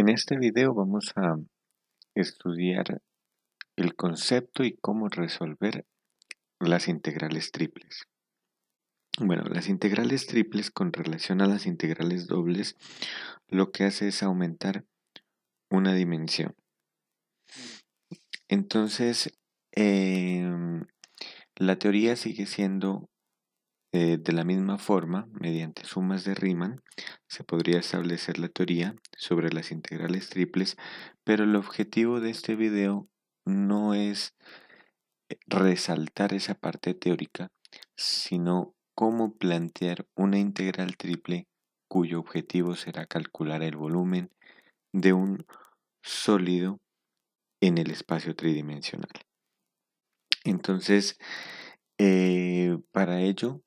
En este video vamos a estudiar el concepto y cómo resolver las integrales triples. Bueno, las integrales triples con relación a las integrales dobles lo que hace es aumentar una dimensión. Entonces, em, la teoría sigue siendo eh, de la misma forma, mediante sumas de Riemann, se podría establecer la teoría sobre las integrales triples, pero el objetivo de este video no es eh, resaltar esa parte teórica, sino cómo plantear una integral triple cuyo objetivo será calcular el volumen de un sólido en el espacio tridimensional. Entonces, eh, para ello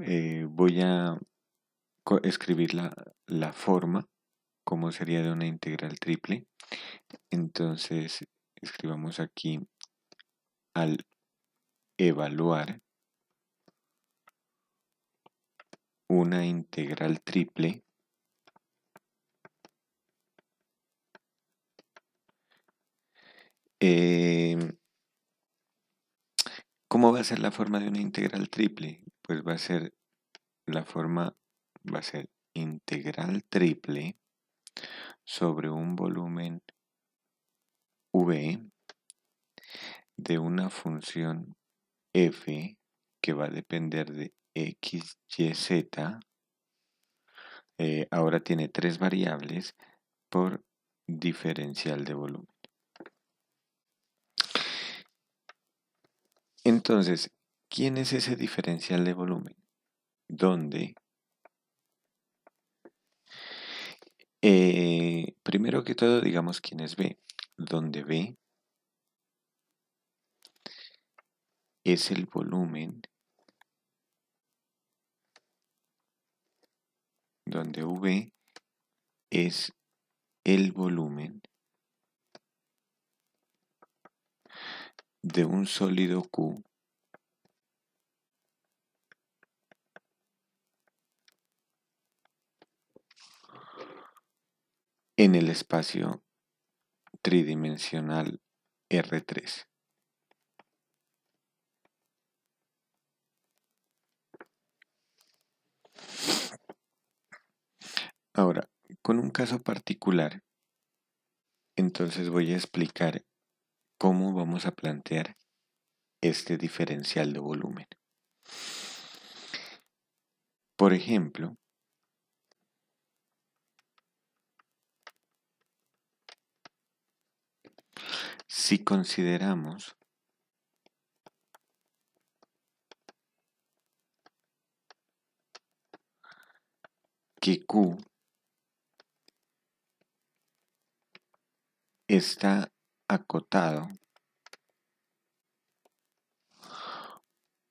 eh, voy a escribir la, forma como sería de una integral triple. Entonces escribamos aquí al evaluar una integral triple em, ¿Cómo va a ser la forma de una integral triple? pues va a ser la forma, va a ser integral triple sobre un volumen V de una función f que va a depender de x, y, z. Eh, ahora tiene tres variables por diferencial de volumen. Entonces, ¿Quién es ese diferencial de volumen? ¿Dónde? Eh, primero que todo, digamos quién es B. Donde B es el volumen donde V es el volumen de un sólido Q en el espacio tridimensional R3. Ahora, con un caso particular, entonces voy a explicar cómo vamos a plantear este diferencial de volumen. Por ejemplo, Si consideramos que Q está acotado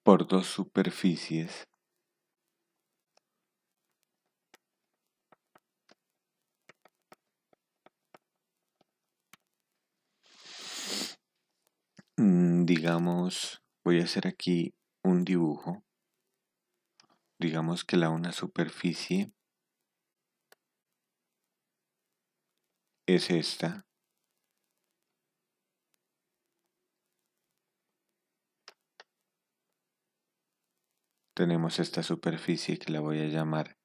por dos superficies Mm, digamos, voy a hacer aquí un dibujo. Digamos que la una superficie es esta. Tenemos esta superficie que la voy a llamar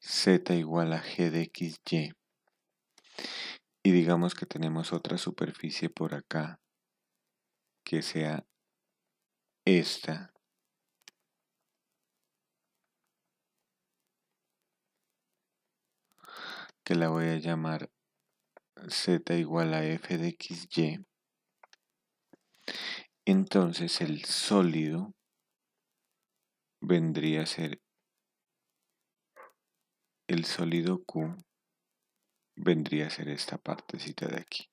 z igual a g de xy. Y digamos que tenemos otra superficie por acá que sea esta. que la voy a llamar z igual a f de xy. Entonces el sólido vendría a ser el sólido Q vendría a ser esta partecita de aquí.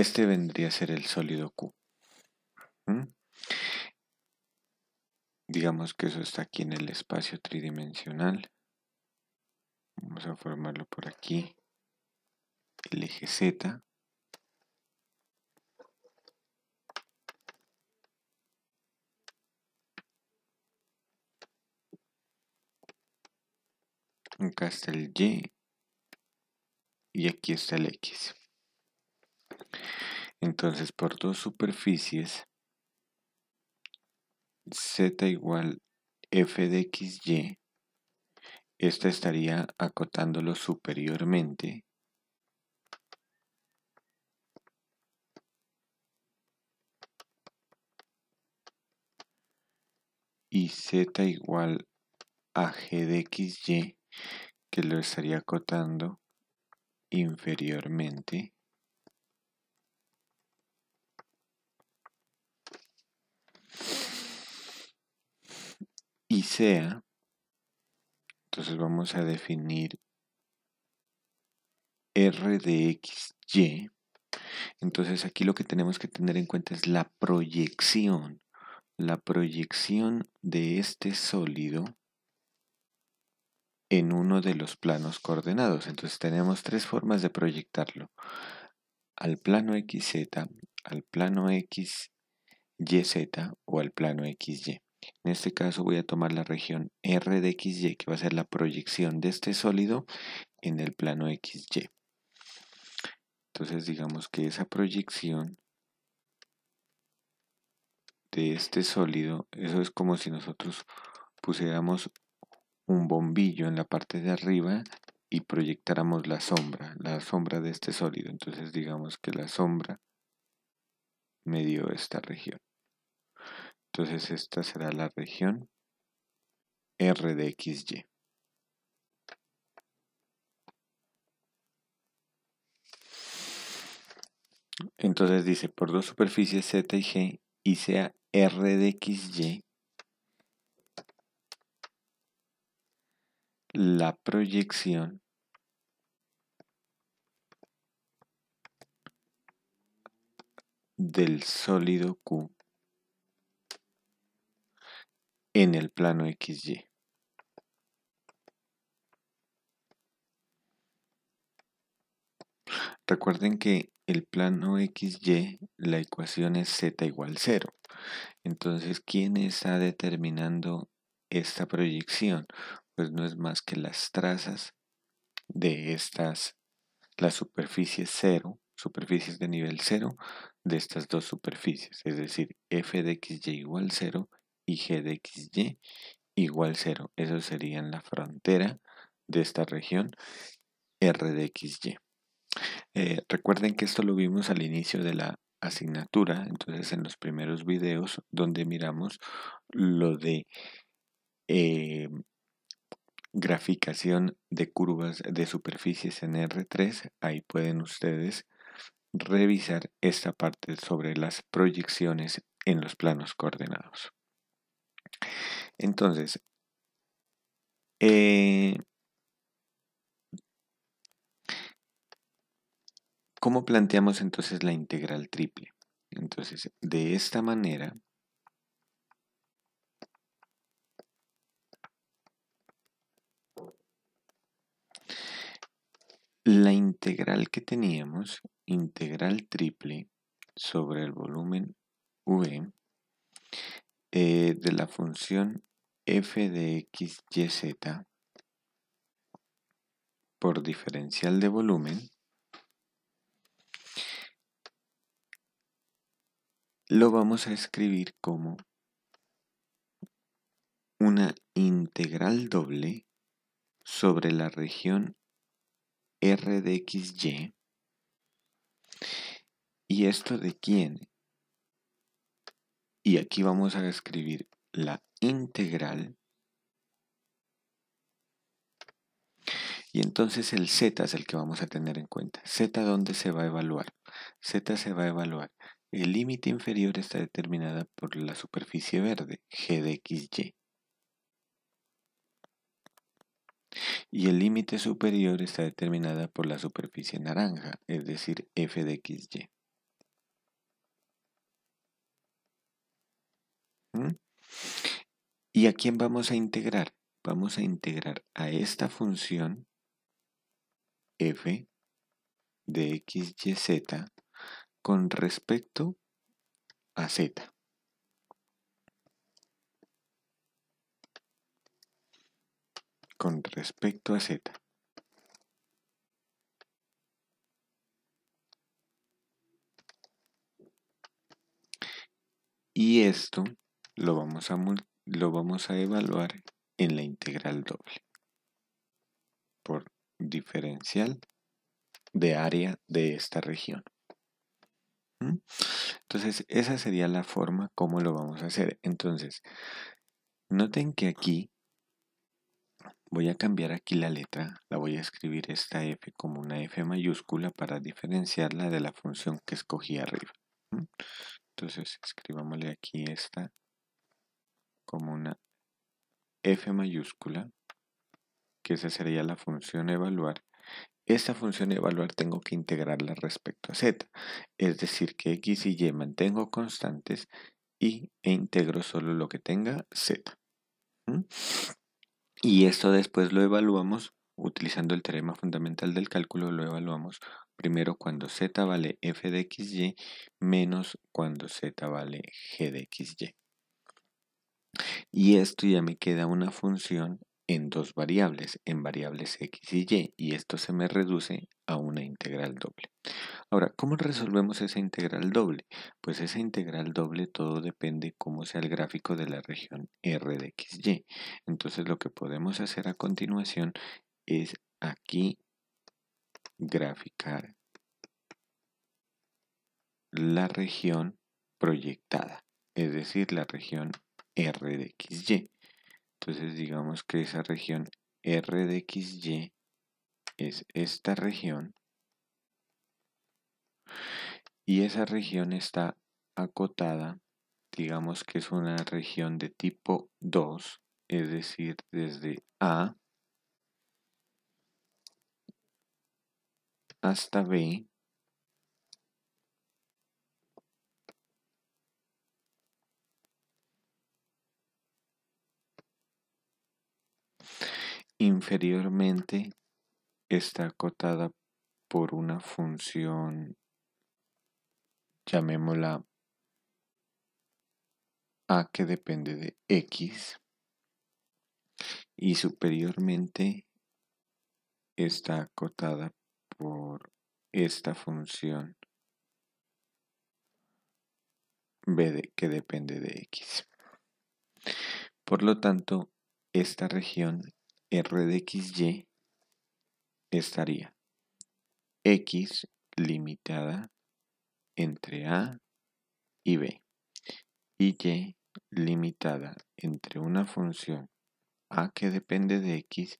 Este vendría a ser el sólido Q. Digamos que eso está aquí en el espacio tridimensional. Vamos a formarlo por aquí. El eje Z. Acá está el Y. Y aquí está el X. Entonces, por dos superficies, z igual f de xy, esta estaría acotándolo superiormente. Y z igual a g de xy, que lo estaría acotando inferiormente. y sea, entonces vamos a definir R de y Entonces aquí lo que tenemos que tener en cuenta es la proyección, la proyección de este sólido en uno de los planos coordenados. Entonces tenemos tres formas de proyectarlo. Al plano XZ, al plano X YZ o al plano XY. En este caso voy a tomar la región R de XY, que va a ser la proyección de este sólido en el plano XY. Entonces digamos que esa proyección de este sólido, eso es como si nosotros pusiéramos un bombillo en la parte de arriba y proyectáramos la sombra, la sombra de este sólido. Entonces digamos que la sombra me dio esta región. Entonces esta será la región R de XY. Entonces dice, por dos superficies Z y G y sea R de XY, la proyección del sólido Q en el plano XY. Recuerden que el plano XY, la ecuación es z igual 0. Entonces, ¿quién está determinando esta proyección? Pues no es más que las trazas de estas, las superficies 0, superficies de nivel 0 de estas dos superficies, es decir, f de xy igual 0 y g de xy igual 0. Eso sería la frontera de esta región r de xy. Eh, recuerden que esto lo vimos al inicio de la asignatura, entonces en los primeros videos donde miramos lo de eh, graficación de curvas de superficies en R3, ahí pueden ustedes revisar esta parte sobre las proyecciones en los planos coordenados. Entonces, eh, ¿cómo planteamos entonces la integral triple? Entonces, de esta manera, la integral que teníamos, integral triple sobre el volumen V, eh, de la función f de x, y, z por diferencial de volumen lo vamos a escribir como una integral doble sobre la región R de y ¿Y esto de quién? Y aquí vamos a escribir la integral. Y entonces el z es el que vamos a tener en cuenta. z dónde se va a evaluar. z se va a evaluar. El límite inferior está determinada por la superficie verde, g de xy. Y el límite superior está determinada por la superficie naranja, es decir, f de xy. ¿Y a quién vamos a integrar? Vamos a integrar a esta función f de x, y, z con respecto a z. Con respecto a z. Y esto lo vamos a, lo vamos a evaluar en la integral doble por diferencial de área de esta región. ¿Mm? Entonces, esa sería la forma como lo vamos a hacer. Entonces, noten que aquí voy a cambiar aquí la letra, la voy a escribir esta f como una f mayúscula para diferenciarla de la función que escogí arriba. ¿Mm? Entonces, escribámosle aquí esta como una f mayúscula, que esa sería la función evaluar, esta función evaluar tengo que integrarla respecto a z, es decir que x y y mantengo constantes y e integro solo lo que tenga z. Y esto después lo evaluamos utilizando el teorema fundamental del cálculo, lo evaluamos primero cuando z vale f de xy menos cuando z vale g de xy y esto ya me queda una función en dos variables, en variables x y y, y esto se me reduce a una integral doble. Ahora, ¿cómo resolvemos esa integral doble? Pues esa integral doble todo depende cómo sea el gráfico de la región R de x, y. Entonces lo que podemos hacer a continuación es aquí graficar la región proyectada, es decir, la región R de XY. Entonces digamos que esa región R de XY es esta región y esa región está acotada, digamos que es una región de tipo 2, es decir, desde A hasta B Inferiormente está acotada por una función, llamémosla a que depende de x y superiormente está acotada por esta función b que depende de x. Por lo tanto, esta región R de xy estaría X limitada entre A y B y Y limitada entre una función A que depende de X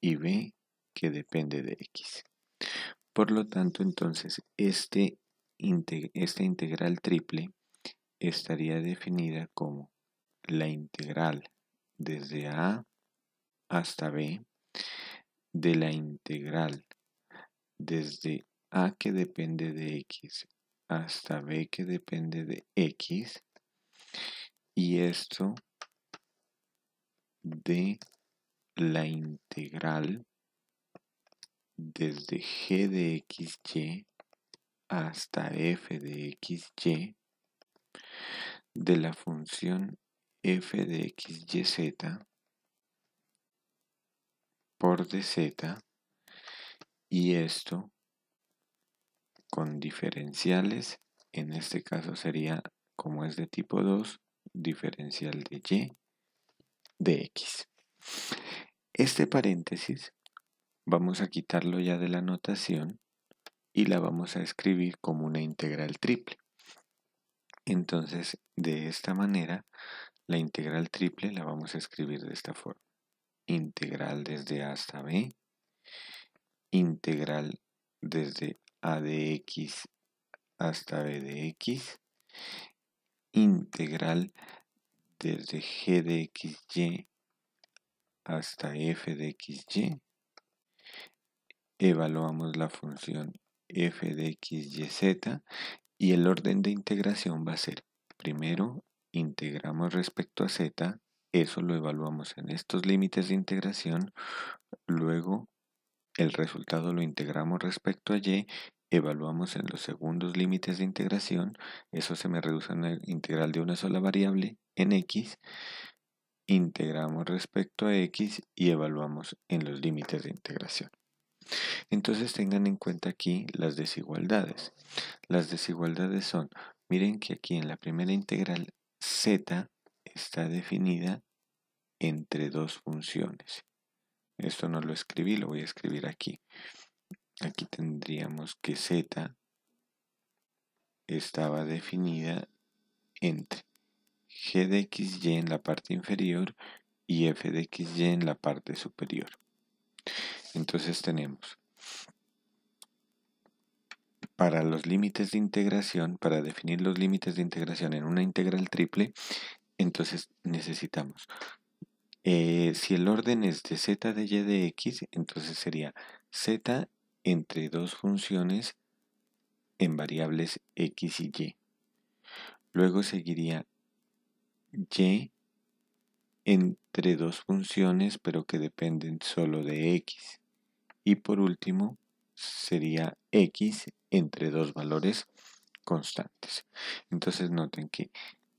y B que depende de X. Por lo tanto, entonces, este, esta integral triple estaría definida como la integral desde A hasta b de la integral desde a que depende de x hasta b que depende de x y esto de la integral desde g de xy hasta f de xy de la función f de x z por z y esto con diferenciales, en este caso sería como es de tipo 2, diferencial de y de x. Este paréntesis vamos a quitarlo ya de la notación y la vamos a escribir como una integral triple. Entonces, de esta manera, la integral triple la vamos a escribir de esta forma integral desde A hasta B, integral desde A de X hasta B de X, integral desde G de XY hasta F de XY. Evaluamos la función f de z y el orden de integración va a ser primero integramos respecto a z eso lo evaluamos en estos límites de integración. Luego, el resultado lo integramos respecto a y evaluamos en los segundos límites de integración, eso se me reduce a una integral de una sola variable en x, integramos respecto a x y evaluamos en los límites de integración. Entonces tengan en cuenta aquí las desigualdades. Las desigualdades son, miren que aquí en la primera integral z está definida entre dos funciones. Esto no lo escribí, lo voy a escribir aquí. Aquí tendríamos que z estaba definida entre g de xy en la parte inferior y f de xy en la parte superior. Entonces tenemos para los límites de integración, para definir los límites de integración en una integral triple, entonces necesitamos, eh, si el orden es de z de y de x, entonces sería z entre dos funciones en variables x y y. Luego seguiría y entre dos funciones pero que dependen solo de x. Y por último sería x entre dos valores constantes. Entonces noten que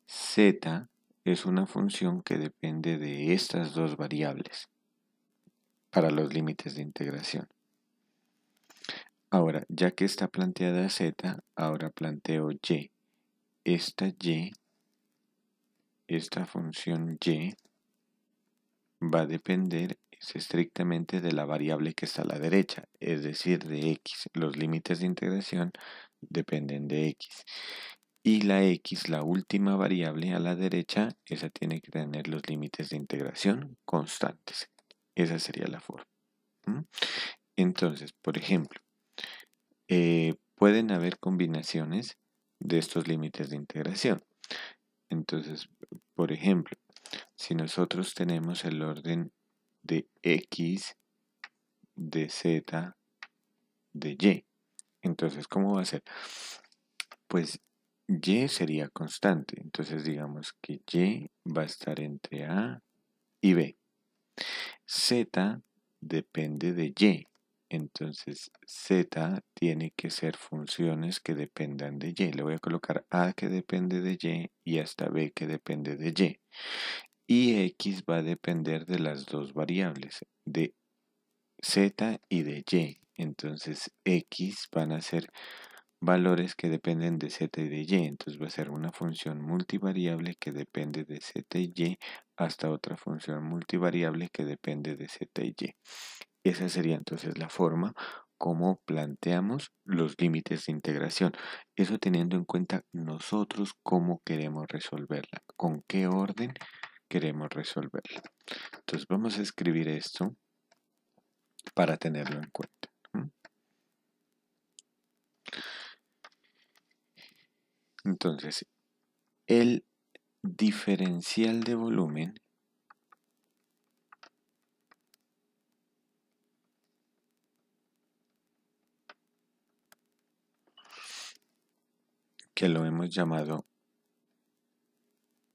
z es una función que depende de estas dos variables para los límites de integración. Ahora, ya que está planteada z, ahora planteo y. Esta y, esta función y, va a depender estrictamente de la variable que está a la derecha, es decir, de x. Los límites de integración dependen de x y la x, la última variable a la derecha, esa tiene que tener los límites de integración constantes. Esa sería la forma. Entonces, por ejemplo, eh, pueden haber combinaciones de estos límites de integración. Entonces, por ejemplo, si nosotros tenemos el orden de x, de z, de y, entonces, ¿cómo va a ser? Pues y sería constante. Entonces digamos que y va a estar entre A y B. Z depende de y. Entonces z tiene que ser funciones que dependan de y. Le voy a colocar a que depende de y y hasta b que depende de y. Y x va a depender de las dos variables, de z y de y. Entonces x van a ser valores que dependen de z y de y. Entonces va a ser una función multivariable que depende de z y y hasta otra función multivariable que depende de z y y. Esa sería entonces la forma como planteamos los límites de integración. Eso teniendo en cuenta nosotros cómo queremos resolverla, con qué orden queremos resolverla. Entonces vamos a escribir esto para tenerlo en cuenta. Entonces, el diferencial de volumen que lo hemos llamado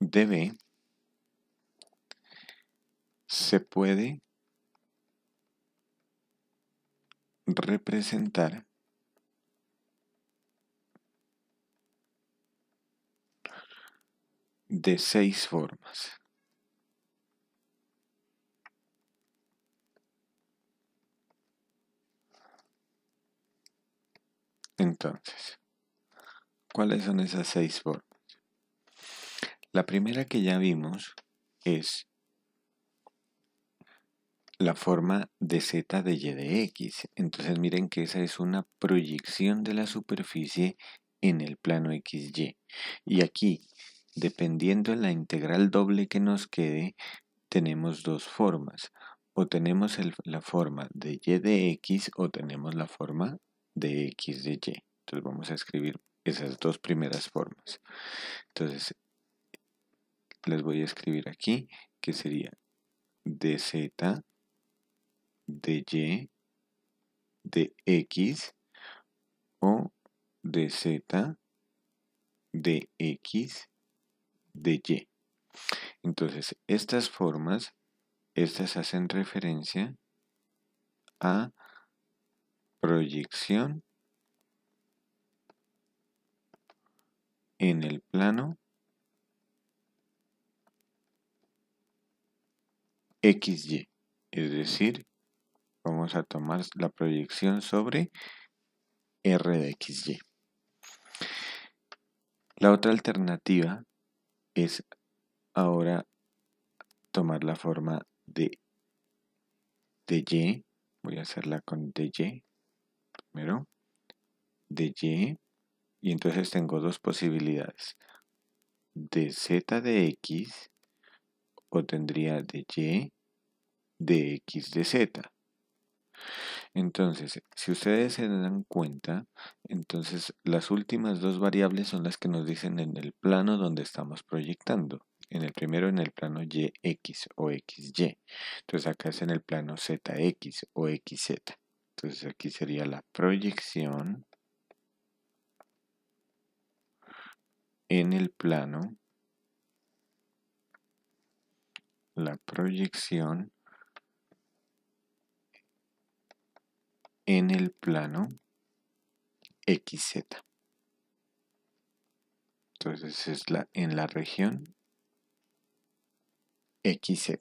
dB se puede representar de seis formas. Entonces, ¿cuáles son esas seis formas? La primera que ya vimos es la forma de z de y de x. Entonces miren que esa es una proyección de la superficie en el plano xy. Y aquí Dependiendo de la integral doble que nos quede, tenemos dos formas. O tenemos la forma de y de x o tenemos la forma de x de y. Entonces vamos a escribir esas dos primeras formas. Entonces les voy a escribir aquí, que sería dz, de x o dz, x de Y. Entonces, estas formas, estas hacen referencia a proyección en el plano XY. Es decir, vamos a tomar la proyección sobre R de XY. La otra alternativa es ahora tomar la forma de, de Y. Voy a hacerla con de Y. Primero, de Y. Y entonces tengo dos posibilidades. De Z de X o tendría de Y de X de Z. Entonces, si ustedes se dan cuenta, entonces las últimas dos variables son las que nos dicen en el plano donde estamos proyectando. En el primero, en el plano YX o XY. Entonces acá es en el plano ZX o XZ. Entonces aquí sería la proyección en el plano. La proyección en el plano XZ. Entonces es la, en la región XZ.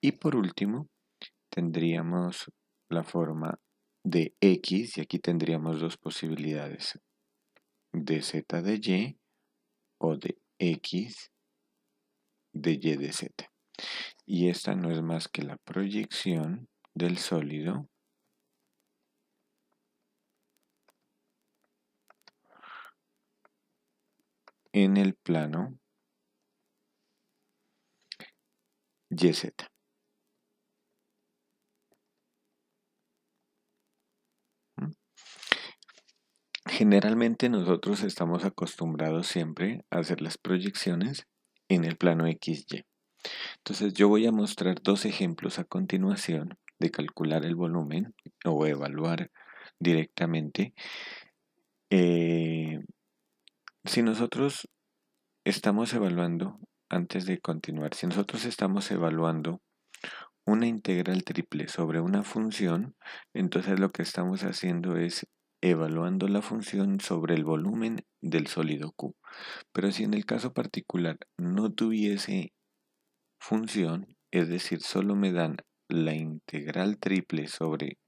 Y por último, tendríamos la forma de X, y aquí tendríamos dos posibilidades, de Z de Y o de X de Y de Z. Y esta no es más que la proyección del sólido en el plano YZ. Generalmente nosotros estamos acostumbrados siempre a hacer las proyecciones en el plano XY. Entonces yo voy a mostrar dos ejemplos a continuación de calcular el volumen o evaluar directamente eh, si nosotros estamos evaluando, antes de continuar, si nosotros estamos evaluando una integral triple sobre una función, entonces lo que estamos haciendo es evaluando la función sobre el volumen del sólido Q. Pero si en el caso particular no tuviese función, es decir, solo me dan la integral triple sobre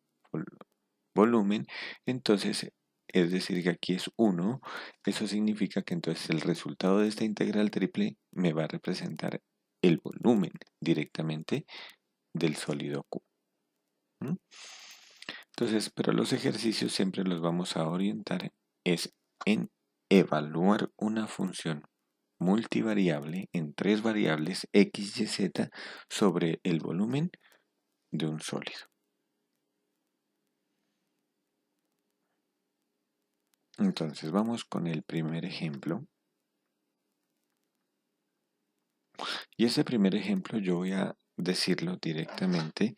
volumen, entonces es decir, que aquí es 1, eso significa que entonces el resultado de esta integral triple me va a representar el volumen directamente del sólido Q. Entonces, pero los ejercicios siempre los vamos a orientar es en evaluar una función multivariable en tres variables x, y, z sobre el volumen de un sólido. Entonces vamos con el primer ejemplo. Y ese primer ejemplo yo voy a decirlo directamente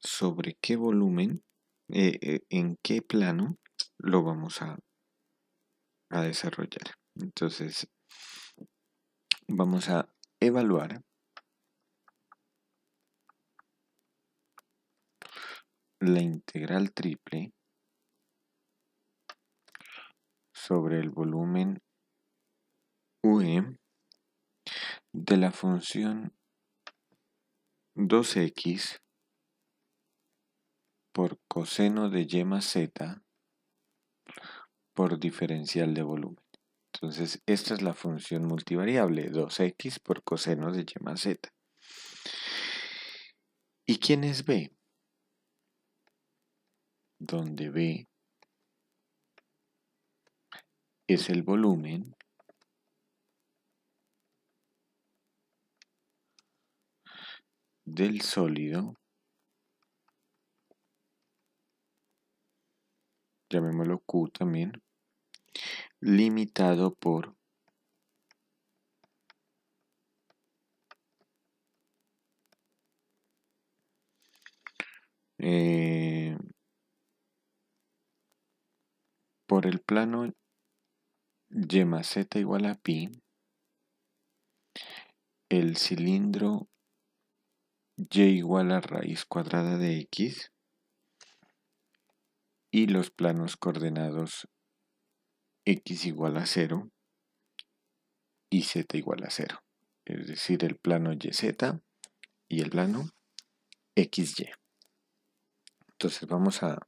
sobre qué volumen, eh, eh, en qué plano lo vamos a desarrollar. Entonces vamos a evaluar la integral triple sobre el volumen V e de la función 2x por coseno de y más z por diferencial de volumen. Entonces, esta es la función multivariable, 2x por coseno de y más z. ¿Y quién es b? Donde b es el volumen, del sólido, llamémoslo Q también, limitado por eh, por el plano y más z igual a pi, el cilindro y igual a raíz cuadrada de x y los planos coordenados x igual a 0 y z igual a 0, es decir, el plano yz y el plano xy. Entonces vamos a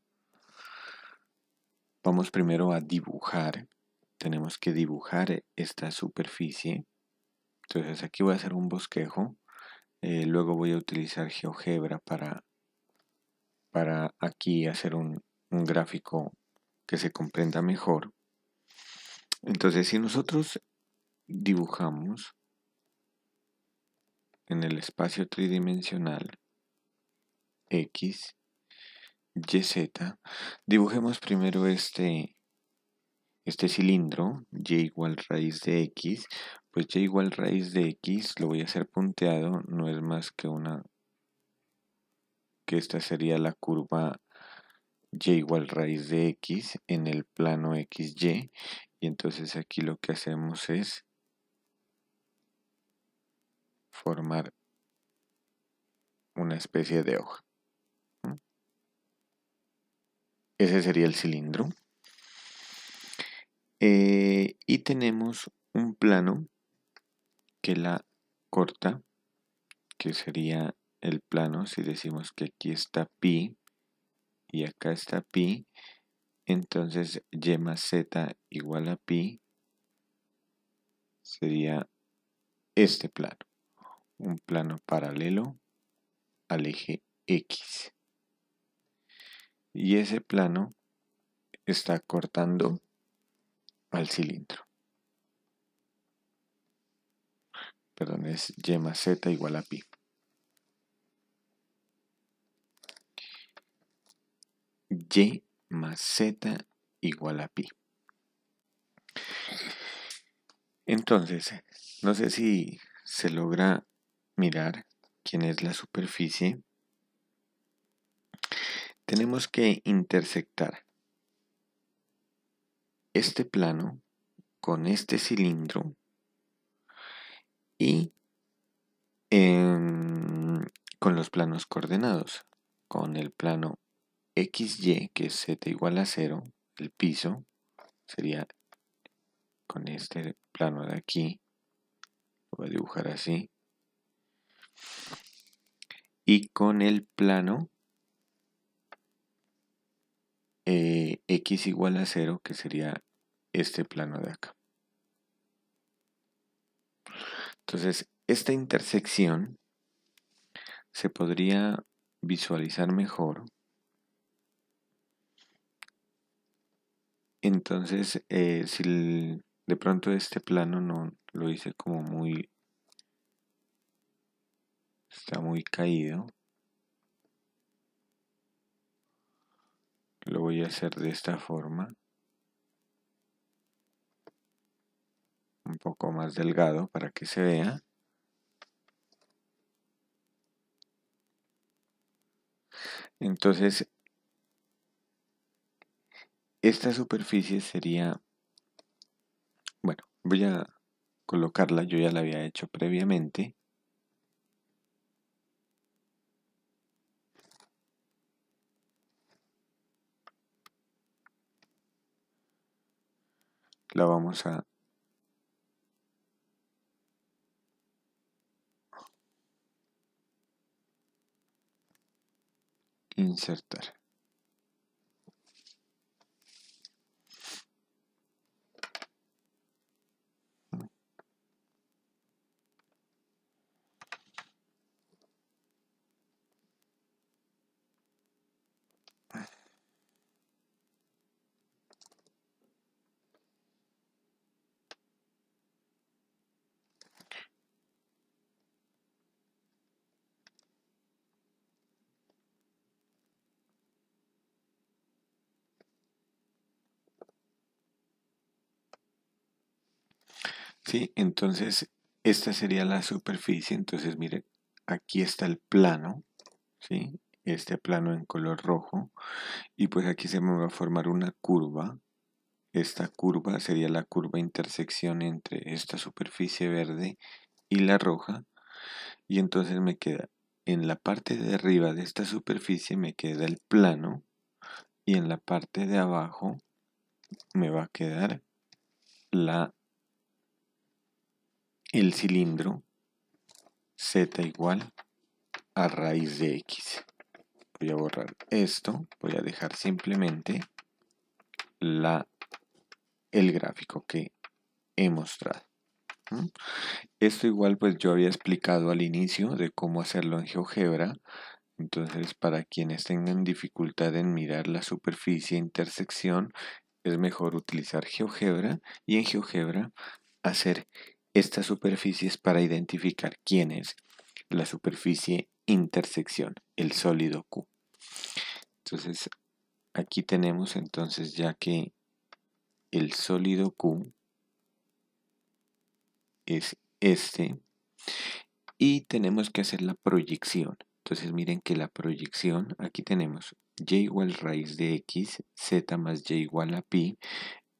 vamos primero a dibujar tenemos que dibujar esta superficie. Entonces aquí voy a hacer un bosquejo. Eh, luego voy a utilizar GeoGebra para, para aquí hacer un, un gráfico que se comprenda mejor. Entonces si nosotros dibujamos en el espacio tridimensional X, Y, Z. dibujemos primero este, este cilindro y igual raíz de x, pues y igual raíz de x lo voy a hacer punteado, no es más que una, que esta sería la curva y igual raíz de x en el plano xy, y entonces aquí lo que hacemos es formar una especie de hoja. Ese sería el cilindro. Eh, y tenemos un plano que la corta, que sería el plano, si decimos que aquí está pi y acá está pi, entonces y más z igual a pi sería este plano, un plano paralelo al eje x. Y ese plano está cortando al cilindro. Perdón, es y más z igual a pi. Y más z igual a pi. Entonces, no sé si se logra mirar quién es la superficie. Tenemos que intersectar este plano con este cilindro y em, con los planos coordenados, con el plano XY, que es Z igual a 0, el piso sería con este plano de aquí, lo voy a dibujar así, y con el plano eh, x igual a 0, que sería este plano de acá. Entonces, esta intersección se podría visualizar mejor. Entonces, eh, si de pronto este plano no lo hice como muy... Está muy caído. lo voy a hacer de esta forma un poco más delgado para que se vea entonces esta superficie sería bueno voy a colocarla yo ya la había hecho previamente la vamos a insertar Entonces, esta sería la superficie. Entonces, mire, aquí está el plano, ¿sí? Este plano en color rojo. Y pues aquí se me va a formar una curva. Esta curva sería la curva intersección entre esta superficie verde y la roja. Y entonces me queda en la parte de arriba de esta superficie me queda el plano y en la parte de abajo me va a quedar la el cilindro z igual a raíz de x. Voy a borrar esto, voy a dejar simplemente la, el gráfico que he mostrado. Esto igual pues yo había explicado al inicio de cómo hacerlo en GeoGebra. Entonces para quienes tengan dificultad en mirar la superficie intersección es mejor utilizar GeoGebra y en GeoGebra hacer esta superficie es para identificar quién es la superficie intersección, el sólido Q. Entonces, aquí tenemos entonces ya que el sólido Q es este y tenemos que hacer la proyección. Entonces miren que la proyección, aquí tenemos y igual raíz de x, z más y igual a pi,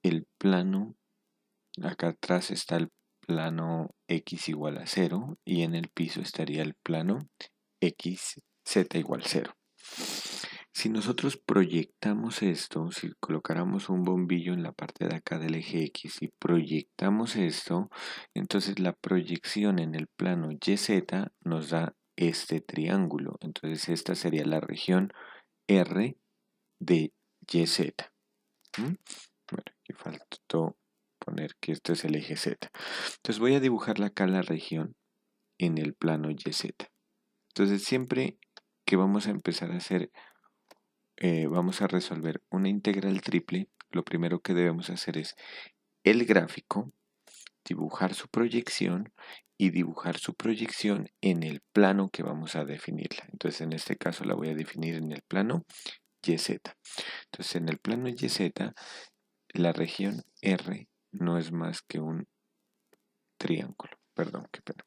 el plano, acá atrás está el plano x igual a 0 y en el piso estaría el plano x, z igual 0. Si nosotros proyectamos esto, si colocáramos un bombillo en la parte de acá del eje X y proyectamos esto, entonces la proyección en el plano YZ nos da este triángulo. Entonces esta sería la región R de YZ. z. ¿Mm? Bueno, aquí faltó poner que esto es el eje Z. Entonces voy a dibujar acá la región en el plano YZ. Entonces siempre que vamos a empezar a hacer, eh, vamos a resolver una integral triple, lo primero que debemos hacer es el gráfico, dibujar su proyección y dibujar su proyección en el plano que vamos a definirla. Entonces en este caso la voy a definir en el plano YZ. Entonces en el plano YZ la región R no es más que un triángulo. Perdón, qué pena.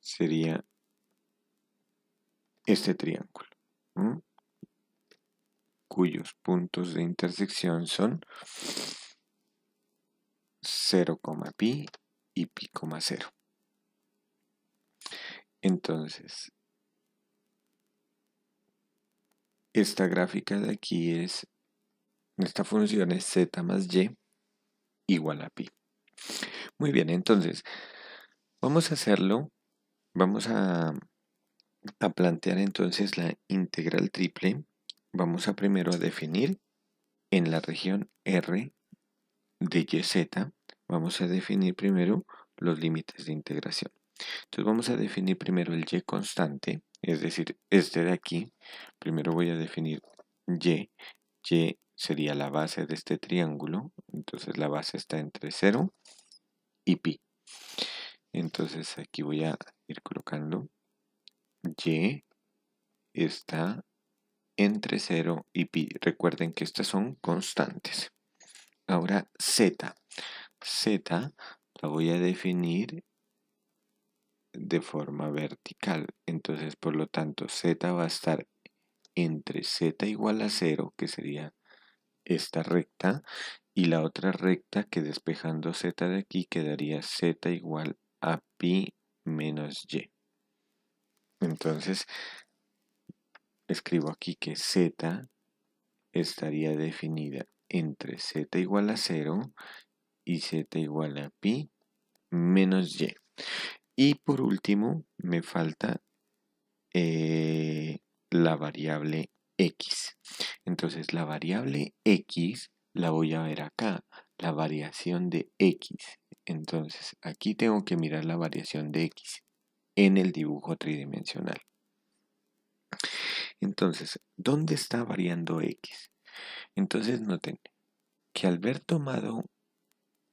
Sería este triángulo, cuyos puntos de intersección son 0, pi y pi, 0. Entonces, Esta gráfica de aquí es, esta función es z más y igual a pi. Muy bien, entonces, vamos a hacerlo, vamos a, plantear entonces la integral triple. Vamos a primero a definir en la región R de YZ, vamos a definir primero los límites de integración. Entonces vamos a definir primero el Y constante, es decir, este de aquí, primero voy a definir y. Y sería la base de este triángulo, entonces la base está entre 0 y pi. Entonces aquí voy a ir colocando y está entre 0 y pi. Recuerden que estas son constantes. Ahora z. z la voy a definir de forma vertical. Entonces, por lo tanto, z va a estar entre z igual a 0, que sería esta recta, y la otra recta que despejando z de aquí quedaría z igual a pi menos y. Entonces, escribo aquí que z estaría definida entre z igual a 0 y z igual a pi menos y. Y por último, me falta eh, la variable x. Entonces, la variable x la voy a ver acá, la variación de x. Entonces, aquí tengo que mirar la variación de x en el dibujo tridimensional. Entonces, ¿dónde está variando x? Entonces, noten que al ver tomado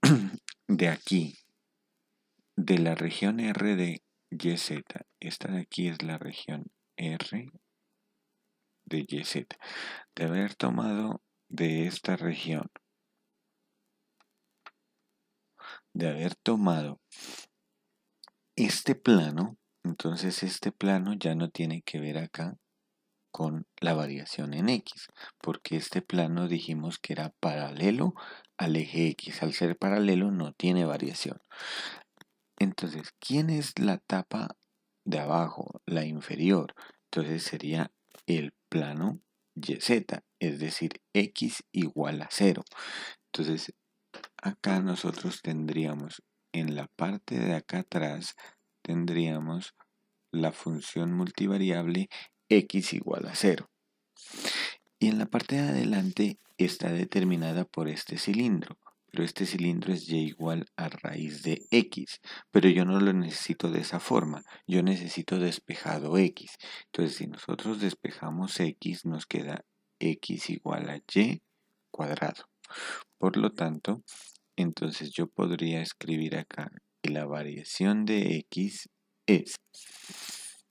de aquí de la región R de YZ. Esta de aquí es la región R de YZ. De haber tomado de esta región. De haber tomado este plano, entonces este plano ya no tiene que ver acá con la variación en X, porque este plano dijimos que era paralelo al eje X. Al ser paralelo no tiene variación. Entonces, ¿quién es la tapa de abajo, la inferior? Entonces sería el plano YZ, es decir, X igual a 0. Entonces, acá nosotros tendríamos, en la parte de acá atrás, tendríamos la función multivariable X igual a 0. Y en la parte de adelante está determinada por este cilindro pero este cilindro es y igual a raíz de x, pero yo no lo necesito de esa forma, yo necesito despejado x. Entonces si nosotros despejamos x nos queda x igual a y cuadrado. Por lo tanto, entonces yo podría escribir acá que la variación de x es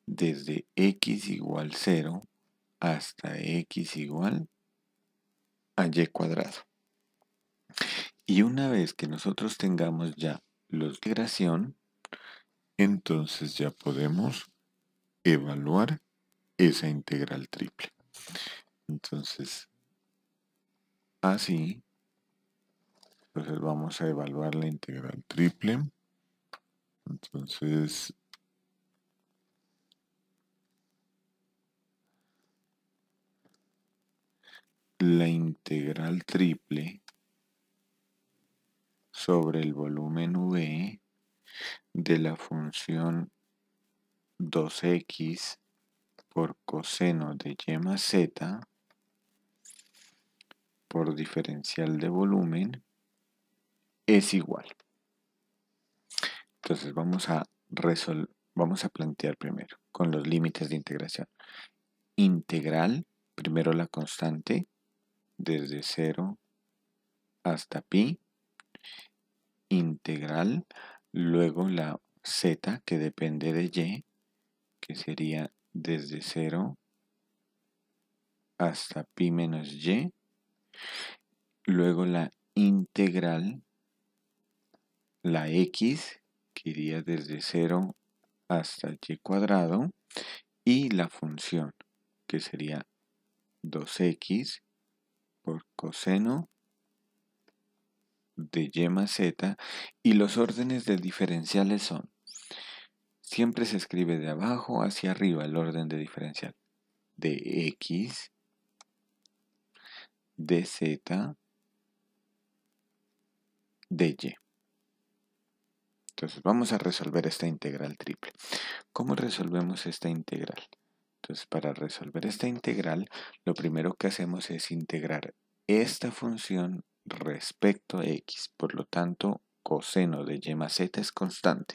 desde x igual 0 hasta x igual a y cuadrado. Y una vez que nosotros tengamos ya la integración, entonces ya podemos evaluar esa integral triple. Entonces, así, entonces vamos a evaluar la integral triple. Entonces, la integral triple sobre el volumen V de la función 2x por coseno de y más z por diferencial de volumen es igual. Entonces vamos a, vamos a plantear primero con los límites de integración. Integral, primero la constante, desde 0 hasta pi, integral, luego la z que depende de y, que sería desde 0 hasta pi menos y, luego la integral, la x que iría desde 0 hasta y cuadrado, y la función que sería 2x por coseno de más z y los órdenes de diferenciales son. Siempre se escribe de abajo hacia arriba el orden de diferencial de x, de z, de y. Entonces vamos a resolver esta integral triple. ¿Cómo resolvemos esta integral? Entonces para resolver esta integral lo primero que hacemos es integrar esta función respecto a x. Por lo tanto, coseno de y más z es constante.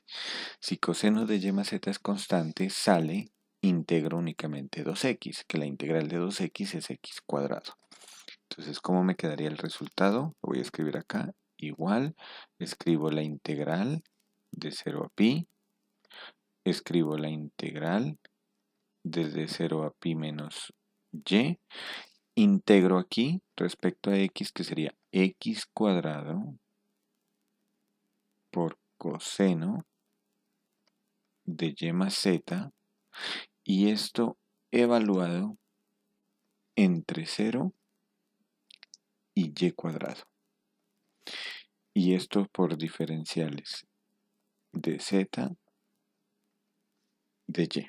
Si coseno de y más z es constante, sale integro únicamente 2x, que la integral de 2x es x cuadrado. Entonces, ¿cómo me quedaría el resultado? Lo voy a escribir acá. Igual, escribo la integral de 0 a pi, escribo la integral desde 0 a pi menos y integro aquí respecto a x, que sería x cuadrado por coseno de y más z, y esto evaluado entre 0 y y cuadrado. Y esto por diferenciales de z de y.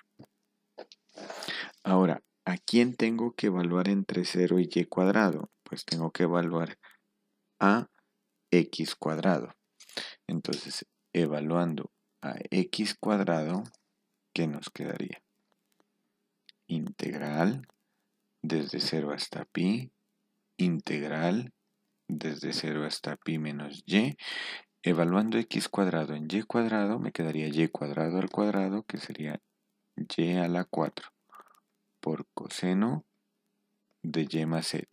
Ahora, ¿A quién tengo que evaluar entre 0 y y cuadrado? Pues tengo que evaluar a x cuadrado. Entonces, evaluando a x cuadrado, ¿qué nos quedaría? Integral desde 0 hasta pi, integral desde 0 hasta pi menos y. Evaluando x cuadrado en y cuadrado, me quedaría y cuadrado al cuadrado, que sería y a la 4 por coseno de y más z.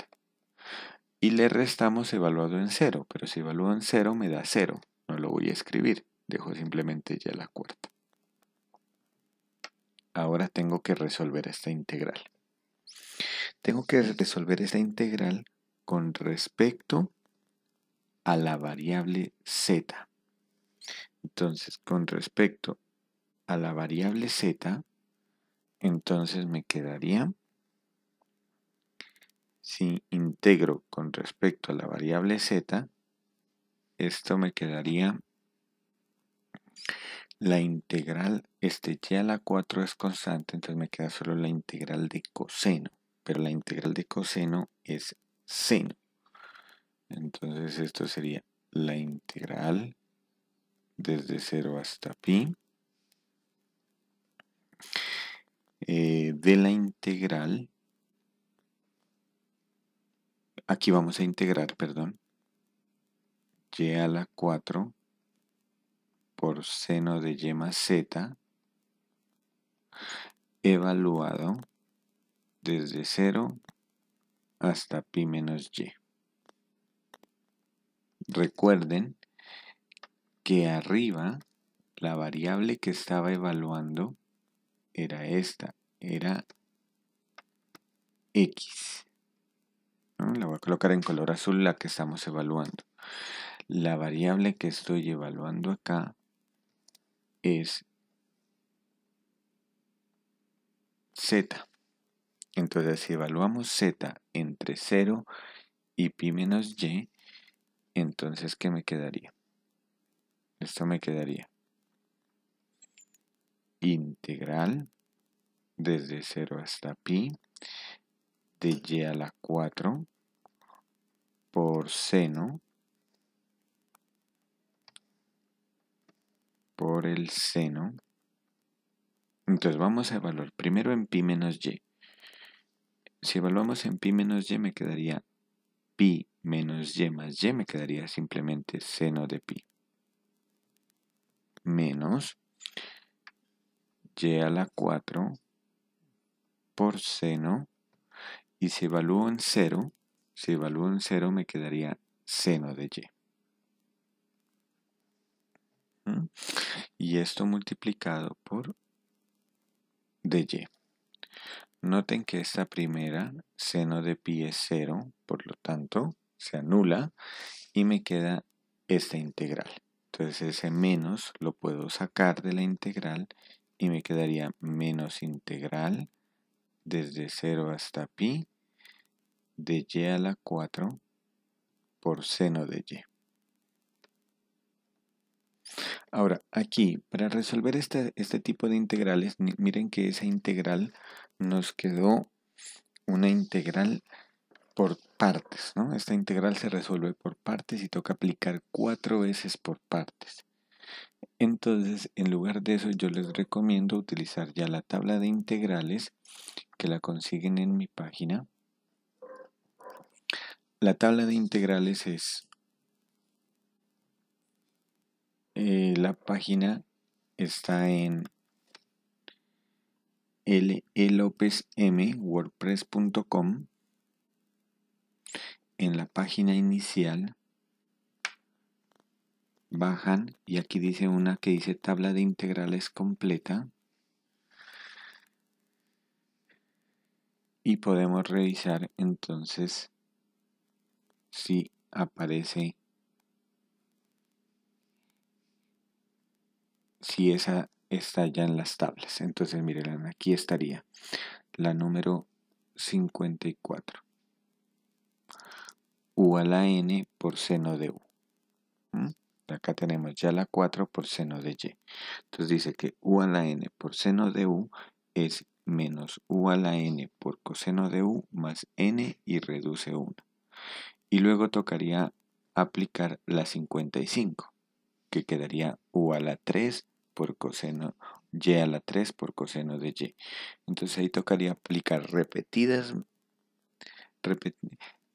Y le restamos evaluado en 0, pero si evalúo en 0 me da 0. No lo voy a escribir, dejo simplemente ya la cuarta. Ahora tengo que resolver esta integral. Tengo que resolver esta integral con respecto a la variable z. Entonces, con respecto a la variable z, entonces me quedaría, si integro con respecto a la variable z, esto me quedaría la integral, este ya a la 4 es constante, entonces me queda solo la integral de coseno, pero la integral de coseno es seno. Entonces esto sería la integral desde 0 hasta pi eh, de la integral, aquí vamos a integrar, perdón, y a la 4 por seno de y más z evaluado desde 0 hasta pi menos y. Recuerden que arriba la variable que estaba evaluando era esta, era X. La voy a colocar en color azul la que estamos evaluando. La variable que estoy evaluando acá es Z. Entonces, si evaluamos Z entre 0 y pi menos y, entonces, ¿qué me quedaría? Esto me quedaría integral desde 0 hasta pi de y a la 4 por seno por el seno entonces vamos a evaluar primero en pi menos y si evaluamos en pi menos y me quedaría pi menos y más y me quedaría simplemente seno de pi menos y a la 4 por seno y si evalúo en 0, si evalúo en 0 me quedaría seno de y. ¿Mm? Y esto multiplicado por de y. Noten que esta primera, seno de pi es 0, por lo tanto se anula y me queda esta integral. Entonces ese menos lo puedo sacar de la integral y me quedaría menos integral desde 0 hasta pi de y a la 4 por seno de y. Ahora, aquí, para resolver este, este tipo de integrales, miren que esa integral nos quedó una integral por partes, ¿no? Esta integral se resuelve por partes y toca aplicar cuatro veces por partes. Entonces, en lugar de eso, yo les recomiendo utilizar ya la tabla de integrales que la consiguen en mi página. La tabla de integrales es eh, la página está en lelopezm.wordpress.com. En la página inicial bajan y aquí dice una que dice tabla de integrales completa y podemos revisar entonces si aparece si esa está ya en las tablas entonces miren aquí estaría la número 54 u a la n por seno de u Acá tenemos ya la 4 por seno de y. Entonces dice que u a la n por seno de u es menos u a la n por coseno de u más n y reduce 1. Y luego tocaría aplicar la 55, que quedaría u a la 3 por coseno y a la 3 por coseno de y. Entonces ahí tocaría aplicar repetidas,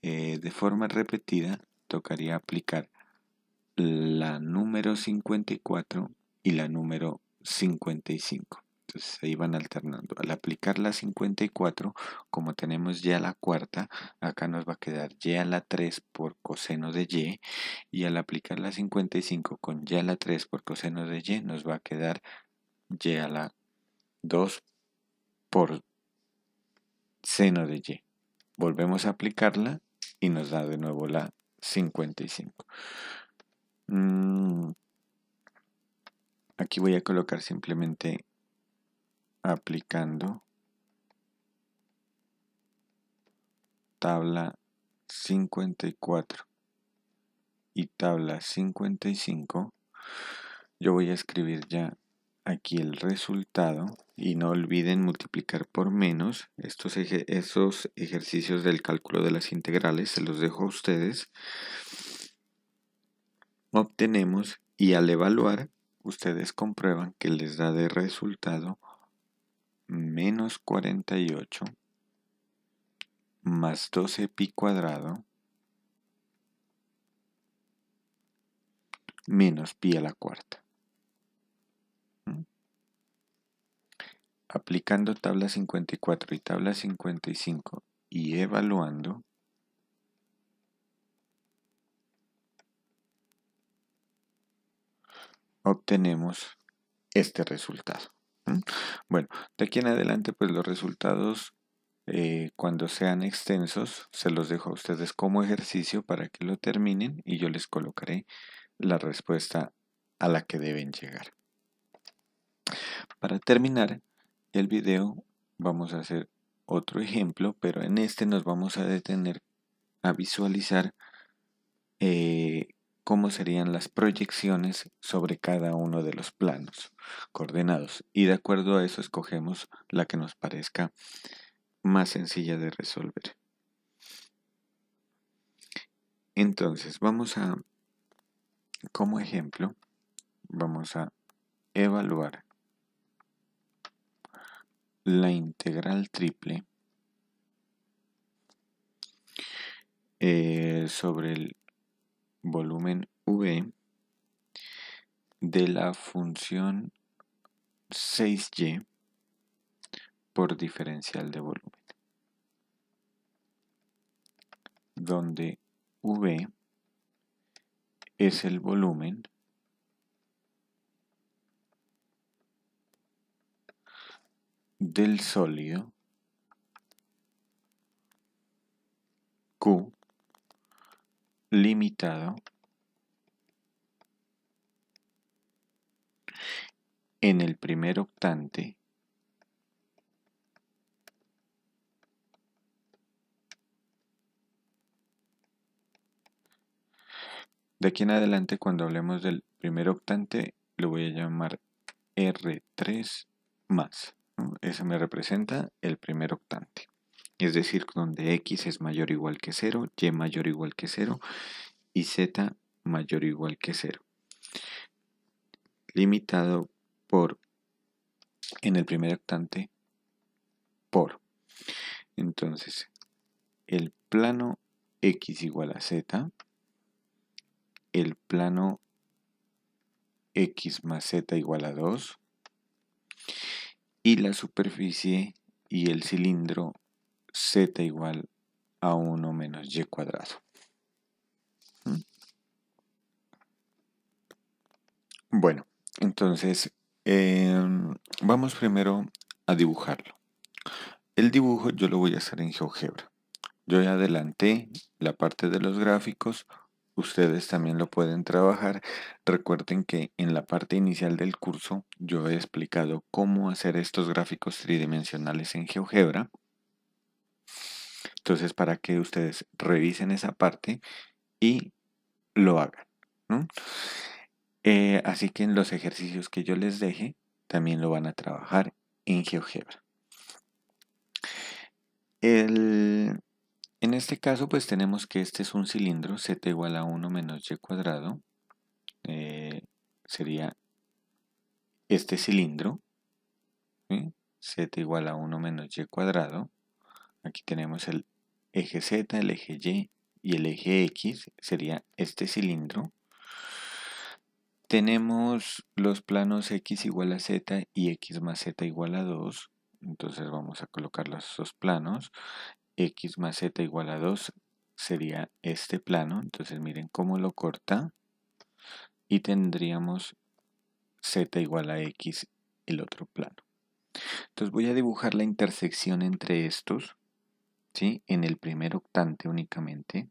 eh, de forma repetida, tocaría aplicar la número 54 y la número 55. Entonces ahí van alternando. Al aplicar la 54, como tenemos ya la cuarta, acá nos va a quedar y a la 3 por coseno de y. Y al aplicar la 55 con y a la 3 por coseno de y, nos va a quedar y a la 2 por seno de y. Volvemos a aplicarla y nos da de nuevo la 55. Mm, aquí voy a colocar simplemente aplicando tabla 54 y tabla 55 yo voy a escribir ya aquí el resultado y no olviden multiplicar por menos estos esos ejercicios del cálculo de las integrales se los dejo a ustedes obtenemos y al evaluar ustedes comprueban que les da de resultado menos 48 más 12 pi cuadrado menos pi a la cuarta. ¿Mm? Aplicando tabla 54 y tabla 55 y evaluando, obtenemos este resultado. Bueno, de aquí en adelante, pues los resultados eh, cuando sean extensos, se los dejo a ustedes como ejercicio para que lo terminen y yo les colocaré la respuesta a la que deben llegar. Para terminar el video vamos a hacer otro ejemplo, pero en este nos vamos a detener a visualizar eh, cómo serían las proyecciones sobre cada uno de los planos coordenados y de acuerdo a eso escogemos la que nos parezca más sencilla de resolver. Entonces vamos a, como ejemplo, vamos a evaluar la integral triple eh, sobre el volumen V de la función 6y por diferencial de volumen, donde V es el volumen del sólido Q limitado en el primer octante De aquí en adelante, cuando hablemos del primer octante, lo voy a llamar R3 más. Eso me representa el primer octante es decir, donde x es mayor o igual que 0, y mayor o igual que 0 y z mayor o igual que 0, limitado por, en el primer octante, por. Entonces, el plano x igual a z, el plano x más z igual a 2, y la superficie y el cilindro z igual a 1 menos y cuadrado. Mm. Bueno, entonces em, vamos primero a dibujarlo. El dibujo yo lo voy a hacer en GeoGebra. Yo ya adelanté la parte de los gráficos, ustedes también lo pueden trabajar. Recuerden que en la parte inicial del curso yo he explicado cómo hacer estos gráficos tridimensionales en GeoGebra. Entonces, para que ustedes revisen esa parte y lo hagan. ¿no? Eh, así que en los ejercicios que yo les deje, también lo van a trabajar en GeoGebra. en este caso, pues tenemos que este es un cilindro, z igual a 1 menos y cuadrado. Eh, sería este cilindro, z igual a 1 menos y cuadrado. Aquí tenemos el eje Z, el eje Y y el eje X, sería este cilindro. Tenemos los planos X igual a Z y X más Z igual a 2. Entonces vamos a colocar los dos planos. X más Z igual a 2 sería este plano. Entonces miren cómo lo corta. Y tendríamos Z igual a X el otro plano. Entonces voy a dibujar la intersección entre estos. ¿sí? en el primer octante únicamente.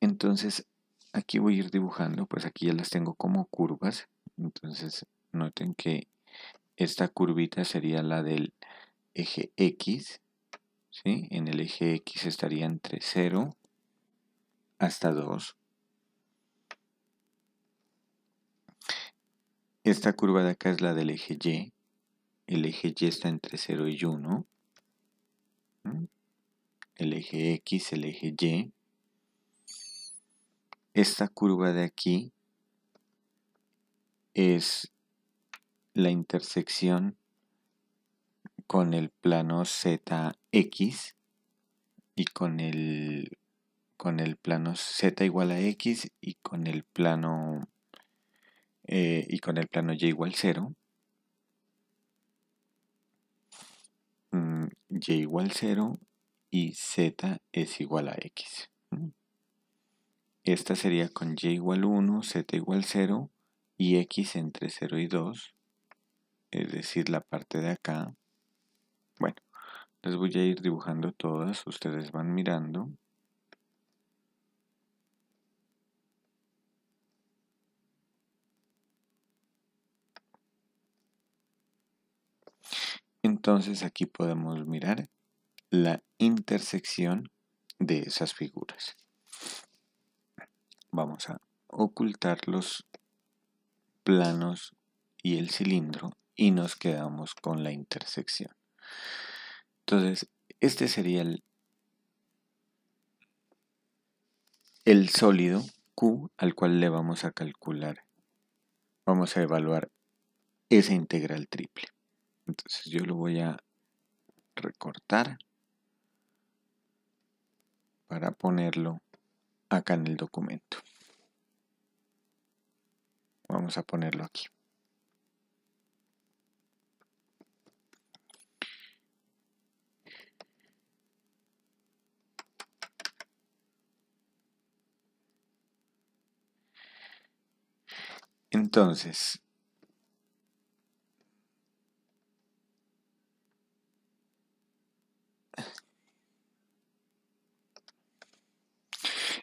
Entonces aquí voy a ir dibujando, pues aquí ya las tengo como curvas. Entonces noten que esta curvita sería la del eje X. ¿sí? En el eje X estaría entre 0 hasta 2. Esta curva de acá es la del eje Y. El eje Y está entre 0 y 1 el eje X, el eje Y. Esta curva de aquí es la intersección con el plano ZX y con el, con el plano Z igual a X y con el plano eh, y con el plano Y igual cero. Mm, y igual cero y z es igual a x. Esta sería con y igual 1, z igual 0 y x entre 0 y 2, es decir, la parte de acá. Bueno, les voy a ir dibujando todas, ustedes van mirando. Entonces aquí podemos mirar la intersección de esas figuras. Vamos a ocultar los planos y el cilindro y nos quedamos con la intersección. Entonces, este sería el, el sólido Q al cual le vamos a calcular, vamos a evaluar esa integral triple. Entonces yo lo voy a recortar para ponerlo acá en el documento. Vamos a ponerlo aquí. Entonces,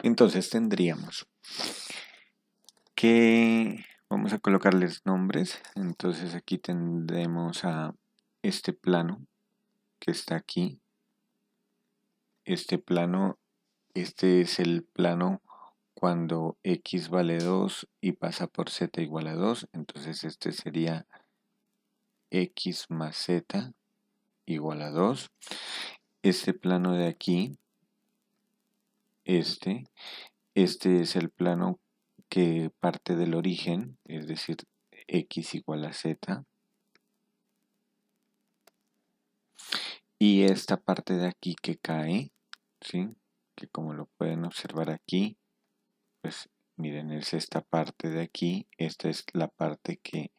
Entonces tendríamos que vamos a colocarles nombres. Entonces aquí tendremos a este plano que está aquí. Este plano, este es el plano cuando x vale 2 y pasa por z igual a 2. Entonces este sería x más z igual a 2. Este plano de aquí este. Este es el plano que parte del origen, es decir, x igual a z. Y esta parte de aquí que cae, ¿sí? que como lo pueden observar aquí, pues miren, es esta parte de aquí, esta es la parte que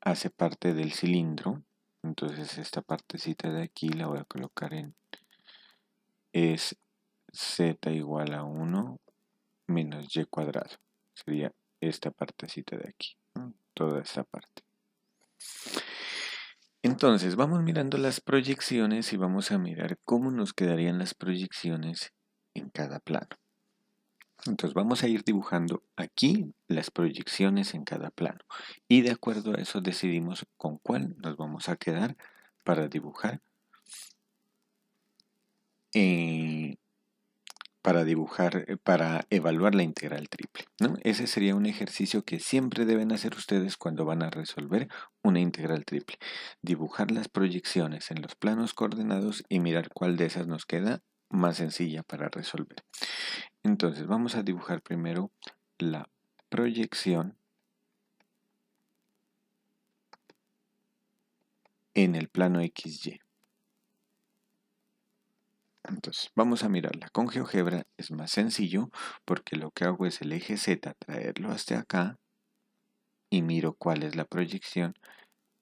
hace parte del cilindro, entonces esta partecita de aquí la voy a colocar en, es z igual a 1 menos y cuadrado. Sería esta partecita de aquí, toda esta parte. Entonces, vamos mirando las proyecciones y vamos a mirar cómo nos quedarían las proyecciones en cada plano. Entonces, vamos a ir dibujando aquí las proyecciones en cada plano. Y de acuerdo a eso decidimos con cuál nos vamos a quedar para dibujar eh, para dibujar, eh, para evaluar la integral triple. ¿no? Ese sería un ejercicio que siempre deben hacer ustedes cuando van a resolver una integral triple. Dibujar las proyecciones en los planos coordenados y mirar cuál de esas nos queda más sencilla para resolver. Entonces vamos a dibujar primero la proyección en el plano XY. Entonces, vamos a mirarla. Con GeoGebra es más sencillo porque lo que hago es el eje Z, traerlo hasta acá y miro cuál es la proyección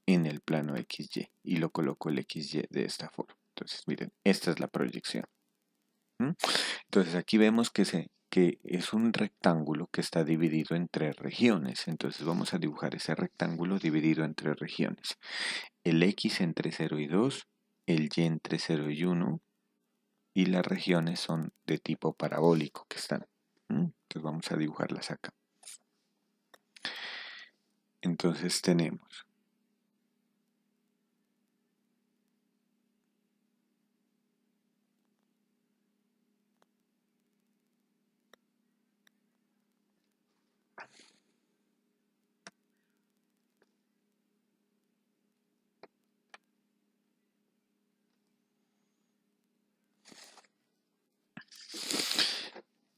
en el plano XY y lo coloco el XY de esta forma. Entonces, miren, esta es la proyección. Entonces, aquí vemos que, que es un rectángulo que está dividido en tres regiones. Entonces, vamos a dibujar ese rectángulo dividido en tres regiones. El X entre 0 y 2, el Y entre 0 y 1 y las regiones son de tipo parabólico que están. Entonces vamos a dibujarlas acá. Entonces tenemos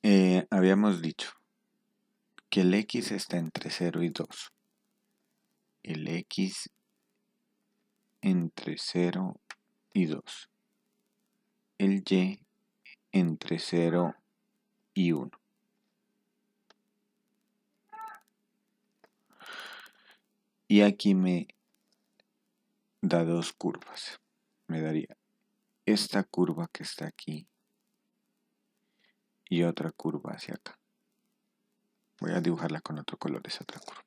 Eh, habíamos dicho que el x está entre 0 y 2. El x entre 0 y 2. El y entre 0 y 1. Y aquí me da dos curvas. Me daría esta curva que está aquí y otra curva hacia acá. Voy a dibujarla con otro color esa otra curva.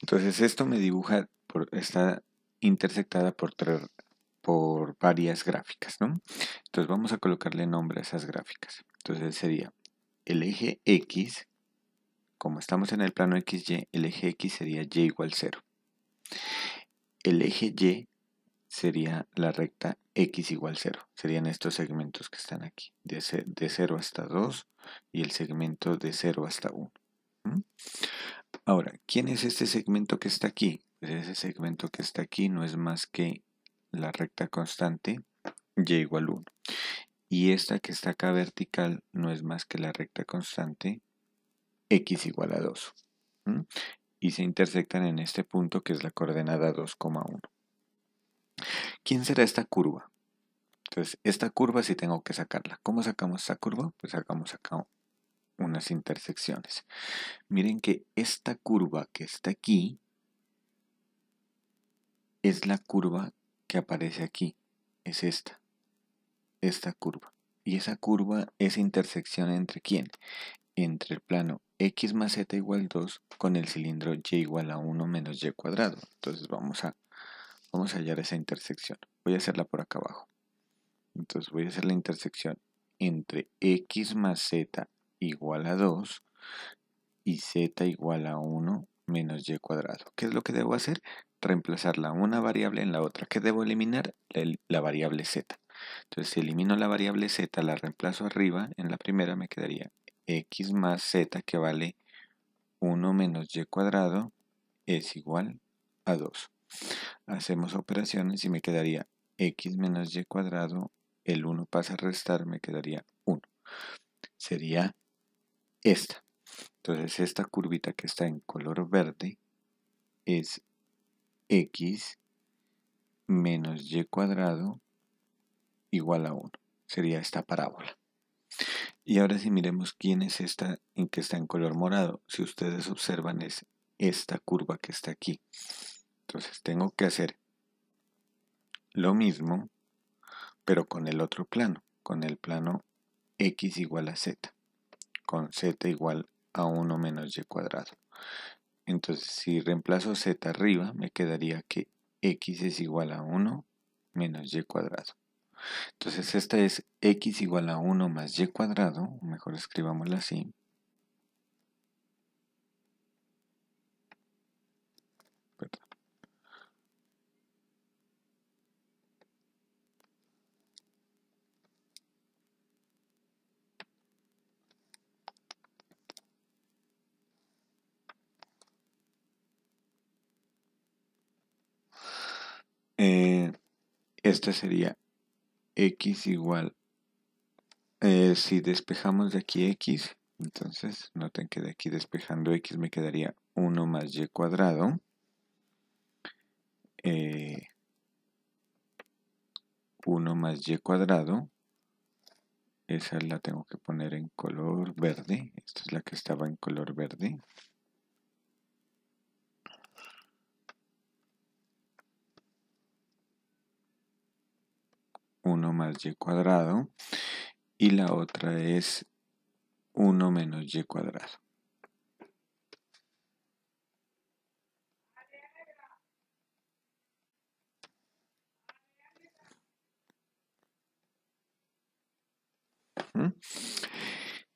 Entonces esto me dibuja, por, está intersectada por, tres, por varias gráficas, ¿no? Entonces vamos a colocarle nombre a esas gráficas. Entonces sería el eje X, como estamos en el plano XY, el eje X sería Y igual 0. El eje Y sería la recta x igual 0. Serían estos segmentos que están aquí, de, 0 hasta 2 y el segmento de 0 hasta 1. Ahora, ¿quién es este segmento que está aquí? Pues ese segmento que está aquí no es más que la recta constante y igual 1. Y esta que está acá vertical no es más que la recta constante x igual a 2 y se intersectan en este punto que es la coordenada 2,1. ¿Quién será esta curva? Entonces, esta curva sí tengo que sacarla. ¿Cómo sacamos esta curva? Pues sacamos acá unas intersecciones. Miren que esta curva que está aquí es la curva que aparece aquí. Es esta. Esta curva. Y esa curva es intersección entre quién? Entre el plano x más z igual 2 con el cilindro y igual a 1 menos y cuadrado. Entonces vamos a, vamos a hallar esa intersección. Voy a hacerla por acá abajo. Entonces voy a hacer la intersección entre x más z igual a 2 y z igual a 1 menos y cuadrado. ¿Qué es lo que debo hacer? Reemplazar la una variable en la otra. ¿Qué debo eliminar? La, la variable z. Entonces si elimino la variable z, la reemplazo arriba, en la primera me quedaría x más z que vale 1 menos y cuadrado es igual a 2. Hacemos operaciones y me quedaría x menos y cuadrado, el 1 pasa a restar, me quedaría 1. Sería esta. Entonces esta curvita que está en color verde es x menos y cuadrado igual a 1. Sería esta parábola. Y ahora si miremos quién es esta en que está en color morado. Si ustedes observan es esta curva que está aquí. Entonces tengo que hacer lo mismo, pero con el otro plano, con el plano x igual a z, con z igual a 1 menos y cuadrado. Entonces si reemplazo z arriba, me quedaría que x es igual a 1 menos y cuadrado. Entonces esta es x igual a 1 más y cuadrado, mejor escribámosla así. Eh, este sería x igual. Eh, si despejamos de aquí x, entonces noten que de aquí despejando x me quedaría 1 más y cuadrado. 1 eh, más y cuadrado. Esa la tengo que poner en color verde. Esta es la que estaba en color verde. 1 más y cuadrado y la otra es 1 menos y cuadrado.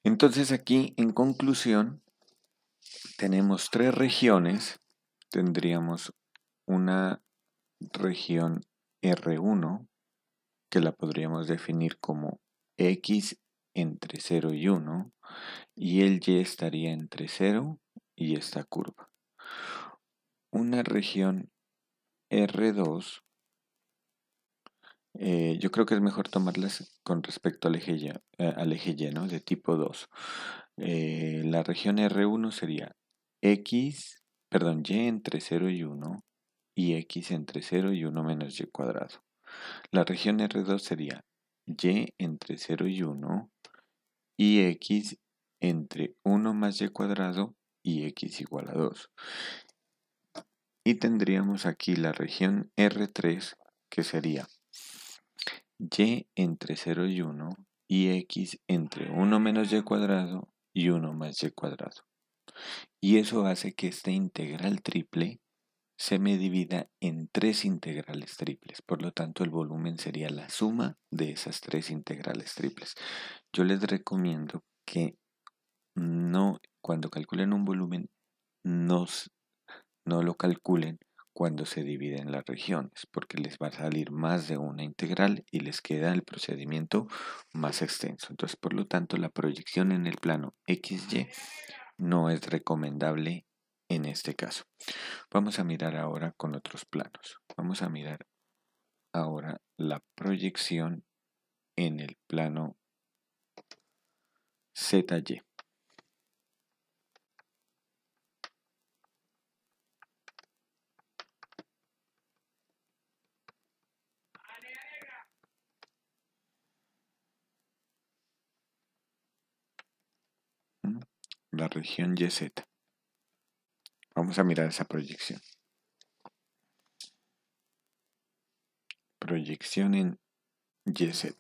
Entonces aquí, en conclusión, tenemos tres regiones. Tendríamos una región R1, que la podríamos definir como x entre 0 y 1 y el y estaría entre 0 y esta curva. Una región R2, eh, yo creo que es mejor tomarlas con respecto al eje Y, eh, de tipo 2. Eh, la región R1 sería x, perdón, y entre 0 y 1 y x entre 0 y 1 menos y cuadrado. La región R2 sería y entre 0 y 1 y x entre 1 más y cuadrado y x igual a 2. Y tendríamos aquí la región R3 que sería y entre 0 y 1 y x entre 1 menos y cuadrado y 1 más y cuadrado. Y eso hace que esta integral triple se me divida en tres integrales triples. Por lo tanto, el volumen sería la suma de esas tres integrales triples. Yo les recomiendo que no, cuando calculen un volumen, no, no lo calculen cuando se dividen las regiones, porque les va a salir más de una integral y les queda el procedimiento más extenso. Entonces, por lo tanto, la proyección en el plano XY no es recomendable en este caso. Vamos a mirar ahora con otros planos. Vamos a mirar ahora la proyección en el plano ZY. Mm, la región YZ. Vamos a mirar esa proyección. Proyección en YZ.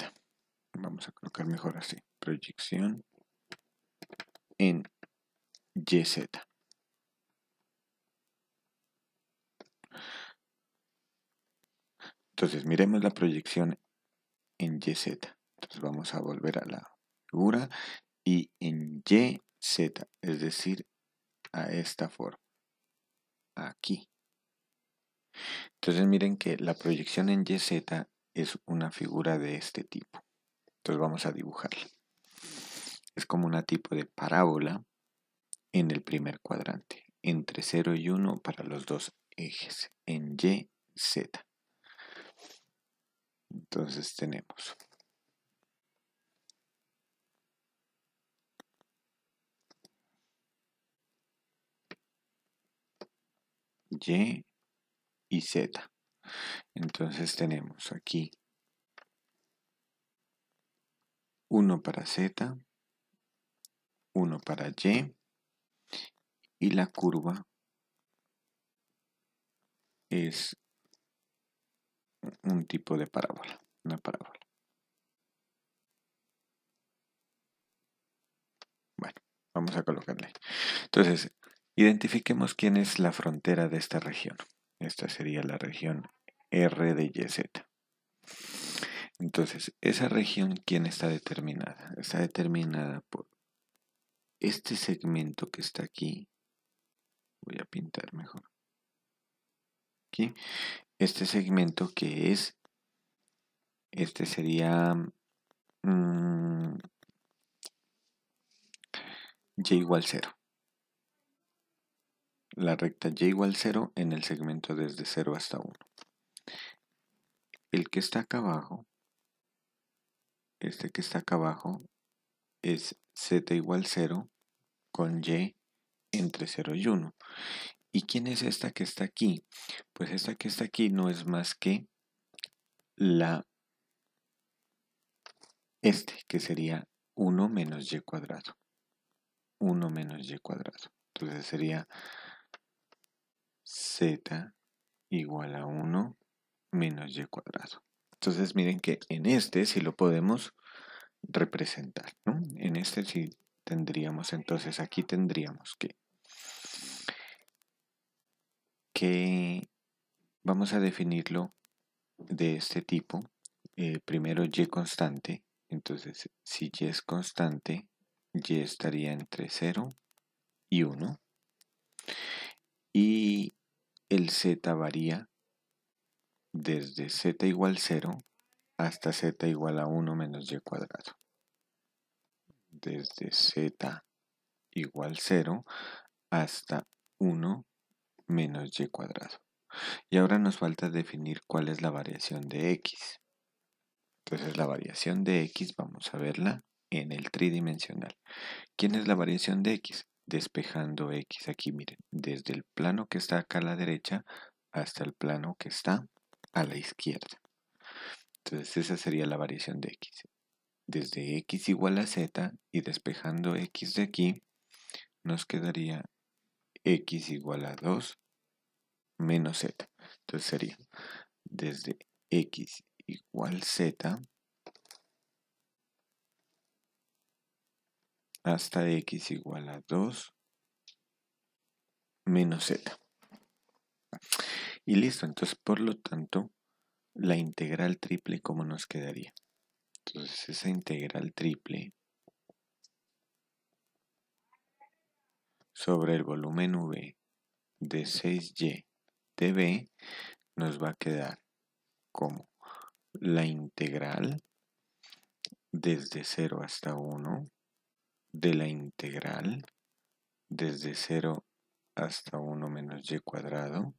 Vamos a colocar mejor así. Proyección en YZ. Entonces, miremos la proyección en YZ. Entonces, vamos a volver a la figura y en YZ, es decir, a esta forma aquí. Entonces miren que la proyección en YZ es una figura de este tipo. Entonces vamos a dibujarla. Es como una tipo de parábola en el primer cuadrante, entre 0 y 1 para los dos ejes, en YZ. Entonces tenemos Y y Z. Entonces tenemos aquí uno para Z, 1 para Y y la curva es un tipo de parábola, una parábola. Bueno, vamos a colocarle. Entonces, Identifiquemos quién es la frontera de esta región. Esta sería la región R de YZ. Entonces, esa región, ¿quién está determinada? Está determinada por este segmento que está aquí. Voy a pintar mejor. Aquí. Este segmento que es, este sería mm, y igual cero la recta y igual 0 en el segmento desde 0 hasta 1. El que está acá abajo, este que está acá abajo, es z igual 0 con y entre 0 y 1. ¿Y quién es esta que está aquí? Pues esta que está aquí no es más que la este, que sería 1 menos y cuadrado. 1 menos y cuadrado. Entonces sería z igual a 1 menos y cuadrado. Entonces miren que en este sí lo podemos representar, ¿no? En este sí tendríamos, entonces aquí tendríamos que, que vamos a definirlo de este tipo. Eh, primero y constante, entonces si y es constante, y estaría entre 0 y 1 y el z varía desde z igual 0 hasta z igual a 1 menos y cuadrado. Desde z igual 0 hasta 1 menos y cuadrado. Y ahora nos falta definir cuál es la variación de x. Entonces la variación de x vamos a verla en el tridimensional. ¿Quién es la variación de x? despejando X aquí, miren, desde el plano que está acá a la derecha hasta el plano que está a la izquierda. Entonces esa sería la variación de X. Desde X igual a Z y despejando X de aquí, nos quedaría X igual a 2 menos Z. Entonces sería desde X igual Z hasta x igual a 2 menos z. Y listo, entonces por lo tanto, la integral triple, ¿cómo nos quedaría? Entonces esa integral triple sobre el volumen V de 6y de B nos va a quedar como la integral desde 0 hasta 1 de la integral desde 0 hasta 1 menos y cuadrado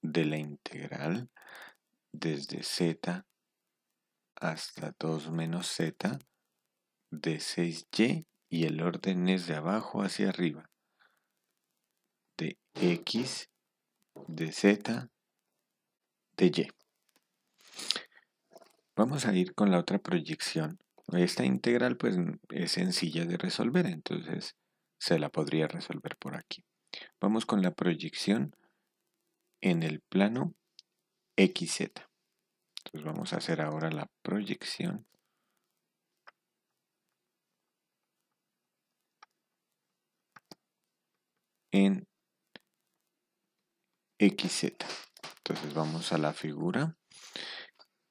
de la integral desde z hasta 2 menos z de 6y y el orden es de abajo hacia arriba de x, de z, de y. Vamos a ir con la otra proyección esta integral pues es sencilla de resolver, entonces se la podría resolver por aquí. Vamos con la proyección en el plano XZ. Entonces vamos a hacer ahora la proyección. en XZ. Entonces vamos a la figura.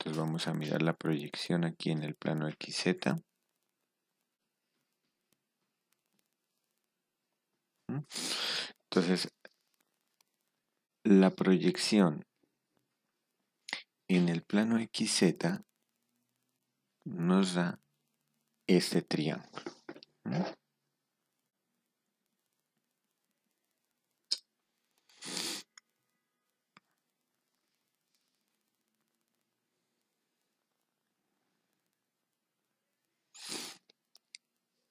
Entonces vamos a mirar la proyección aquí en el plano XZ. Entonces, la proyección en el plano XZ nos da este triángulo.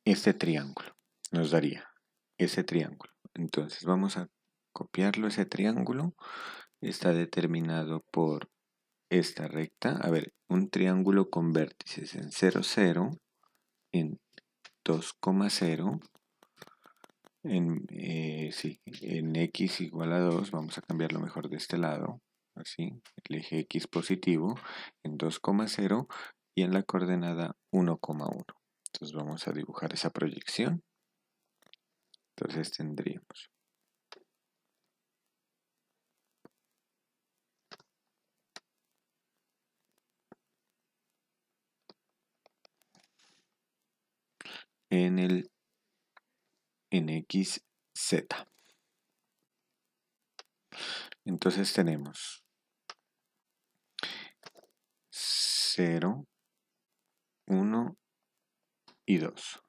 este triángulo. Nos daría ese triángulo. Entonces vamos a copiarlo, ese triángulo está determinado por esta recta. A ver, un triángulo con vértices en 0,0, en 2,0, en, eh, en x igual a 2, vamos a cambiarlo mejor de este lado, así, el eje x positivo, en 2,0 y en la coordenada 1,1. Entonces vamos a dibujar esa proyección. Entonces tendríamos en el en Z. Entonces tenemos 0, 1 y 2.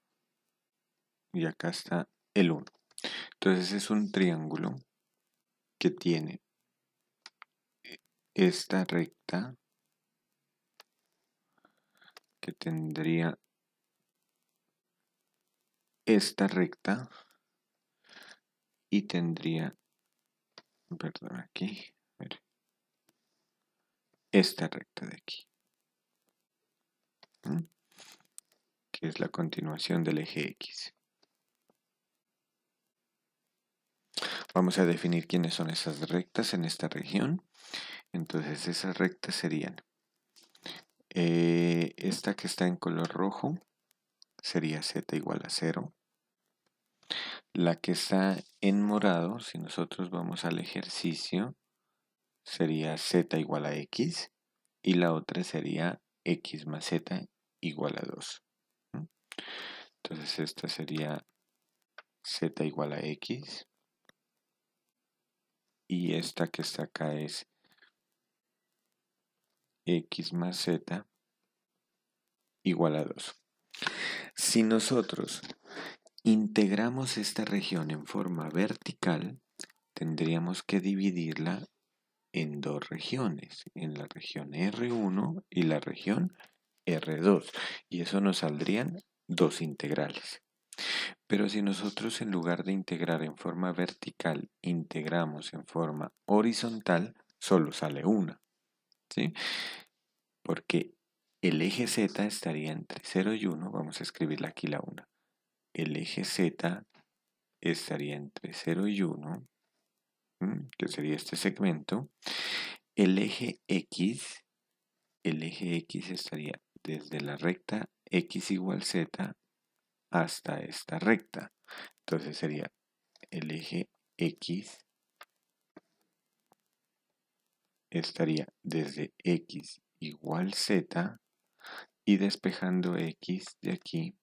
Y acá está el 1. Entonces es un triángulo que tiene eh, esta recta que tendría esta recta y tendría perdón aquí esta recta de aquí ¿Mm? que es la continuación del eje X. Vamos a definir quiénes son esas rectas en esta región. Entonces esas rectas serían eh, esta que está en color rojo sería z igual a 0. La que está en morado, si nosotros vamos al ejercicio, sería z igual a x. Y la otra sería x más z igual a 2. Entonces esta sería z igual a x. Y esta que está acá es x más z igual a 2. Si nosotros integramos esta región en forma vertical, tendríamos que dividirla en dos regiones, en la región R1 y la región R2. Y eso nos saldrían dos integrales. Pero si nosotros en lugar de integrar en forma vertical, integramos en forma horizontal, solo sale una. ¿sí? Porque el eje z estaría entre 0 y 1, vamos a escribirla aquí la 1. El eje z estaría entre 0 y 1, que sería este segmento. El eje x, el eje x estaría desde la recta x igual z hasta esta recta. Entonces sería el eje x estaría desde x igual z y despejando x de aquí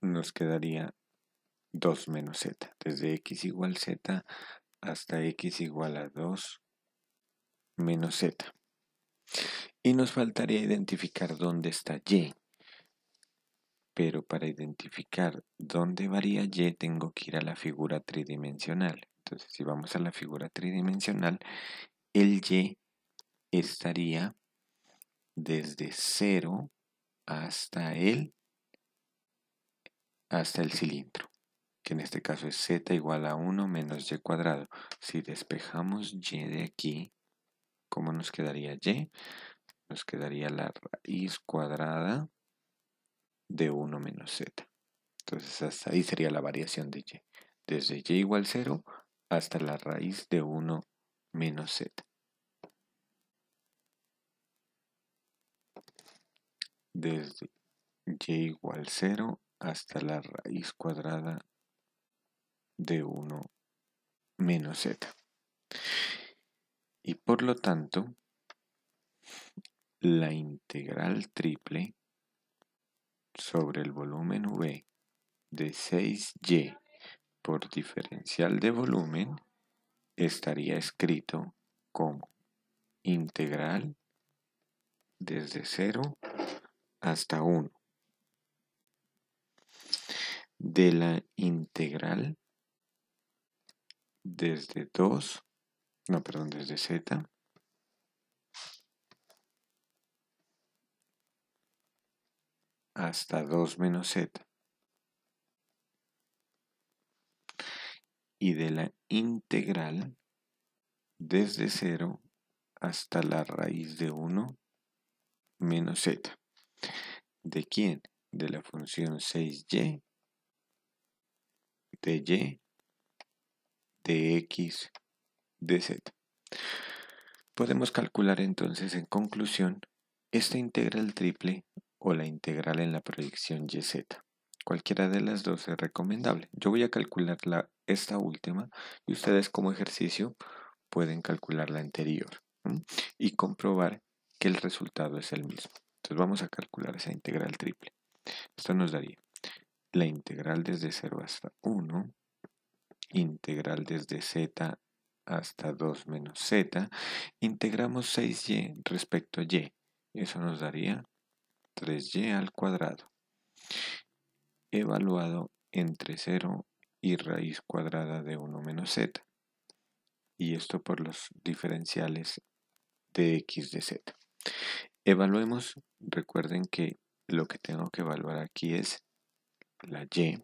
nos quedaría 2 menos z. Desde x igual z hasta x igual a 2 menos z. Y nos faltaría identificar dónde está Y. Pero para identificar dónde varía Y tengo que ir a la figura tridimensional. Entonces si vamos a la figura tridimensional, el Y estaría desde 0 hasta el, hasta el cilindro que en este caso es z igual a 1 menos y cuadrado. Si despejamos y de aquí, ¿Cómo nos quedaría y? Nos quedaría la raíz cuadrada de 1 menos z. Entonces hasta ahí sería la variación de y. Desde y igual 0 hasta la raíz de 1 menos z. Desde y igual 0 hasta la raíz cuadrada de 1 menos z y por lo tanto la integral triple sobre el volumen V de 6y por diferencial de volumen estaría escrito como integral desde 0 hasta 1 de la integral desde 2 no, perdón, desde Z. hasta 2 menos z. Y de la integral desde 0 hasta la raíz de 1 menos z. ¿De quién? De la función 6y, de y, de x de z. Podemos calcular entonces en conclusión esta integral triple o la integral en la proyección YZ. Cualquiera de las dos es recomendable. Yo voy a calcular la, esta última y ustedes como ejercicio pueden calcular la anterior y comprobar que el resultado es el mismo. Entonces vamos a calcular esa integral triple. Esto nos daría la integral desde 0 hasta 1, integral desde z hasta 2 menos z, integramos 6y respecto a y. Eso nos daría 3y al cuadrado, evaluado entre 0 y raíz cuadrada de 1 menos z. Y esto por los diferenciales de x de z. Evaluemos, recuerden que lo que tengo que evaluar aquí es la y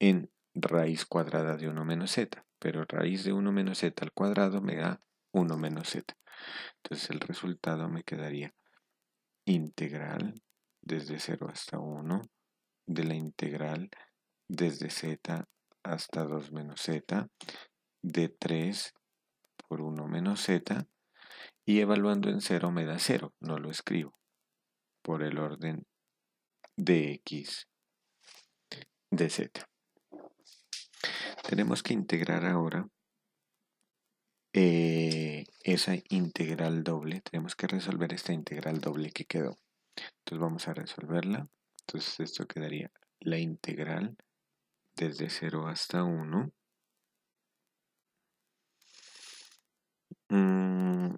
en raíz cuadrada de 1 menos z, pero raíz de 1 menos z al cuadrado me da 1 menos z. Entonces el resultado me quedaría integral desde 0 hasta 1 de la integral desde z hasta 2 menos z de 3 por 1 menos z y evaluando en 0 me da 0, no lo escribo por el orden de x de z. Tenemos que integrar ahora eh, esa integral doble. Tenemos que resolver esta integral doble que quedó. Entonces vamos a resolverla. Entonces esto quedaría la integral desde 0 hasta 1. Mm.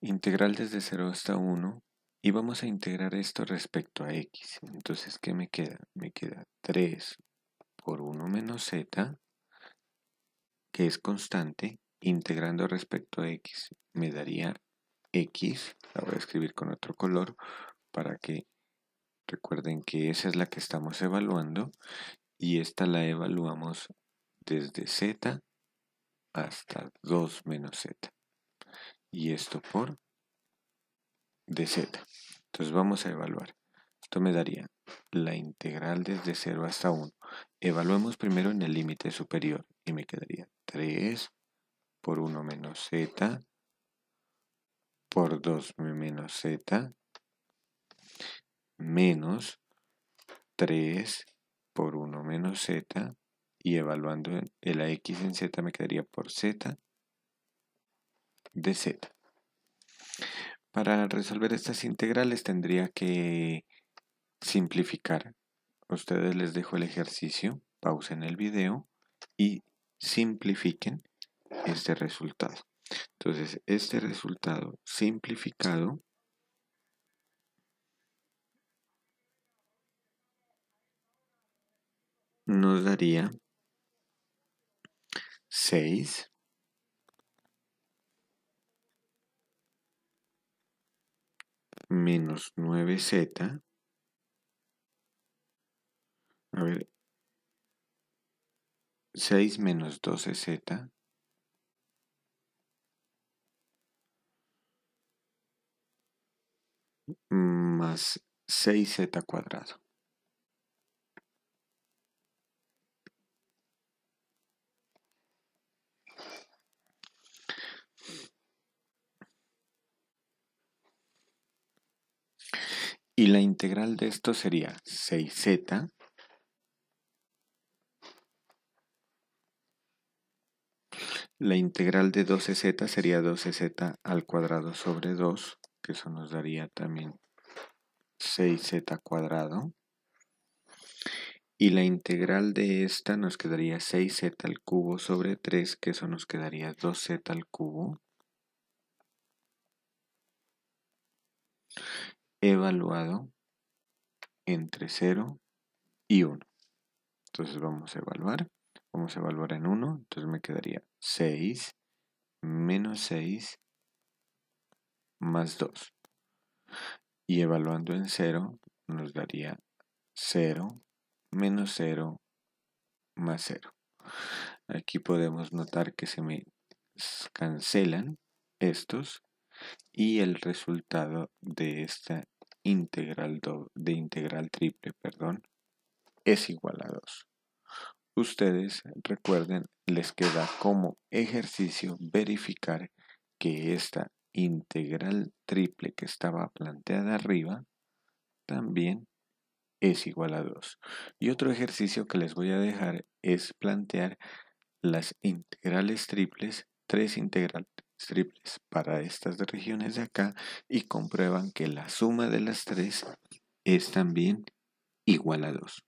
Integral desde 0 hasta 1. Y vamos a integrar esto respecto a x. Entonces, ¿qué me queda? Me queda 3 por 1 menos z, que es constante, integrando respecto a x, me daría x, la voy a escribir con otro color para que recuerden que esa es la que estamos evaluando y esta la evaluamos desde z hasta 2 menos z y esto por z, Entonces vamos a evaluar. Esto me daría la integral desde 0 hasta 1. Evaluemos primero en el límite superior y me quedaría 3 por 1 menos z por 2 menos z menos 3 por 1 menos z y evaluando la x en z me quedaría por z de z. Para resolver estas integrales tendría que simplificar. Ustedes les dejo el ejercicio, pausen el video y simplifiquen este resultado. Entonces, este resultado simplificado nos daría 6 menos 9z a ver, 6 menos 12z más 6z cuadrado. Y la integral de esto sería 6z La integral de 12z sería 12z al cuadrado sobre 2, que eso nos daría también 6z cuadrado. Y la integral de esta nos quedaría 6z al cubo sobre 3, que eso nos quedaría 2z al cubo. Evaluado entre 0 y 1. Entonces vamos a evaluar vamos a evaluar en 1, entonces me quedaría 6 menos 6 más 2. Y evaluando en 0 nos daría 0 menos 0 más 0. Aquí podemos notar que se me cancelan estos y el resultado de esta integral, de integral triple perdón, es igual a 2. Ustedes recuerden, les queda como ejercicio verificar que esta integral triple que estaba planteada arriba también es igual a 2. Y otro ejercicio que les voy a dejar es plantear las integrales triples, tres integrales triples para estas regiones de acá y comprueban que la suma de las tres es también igual a 2.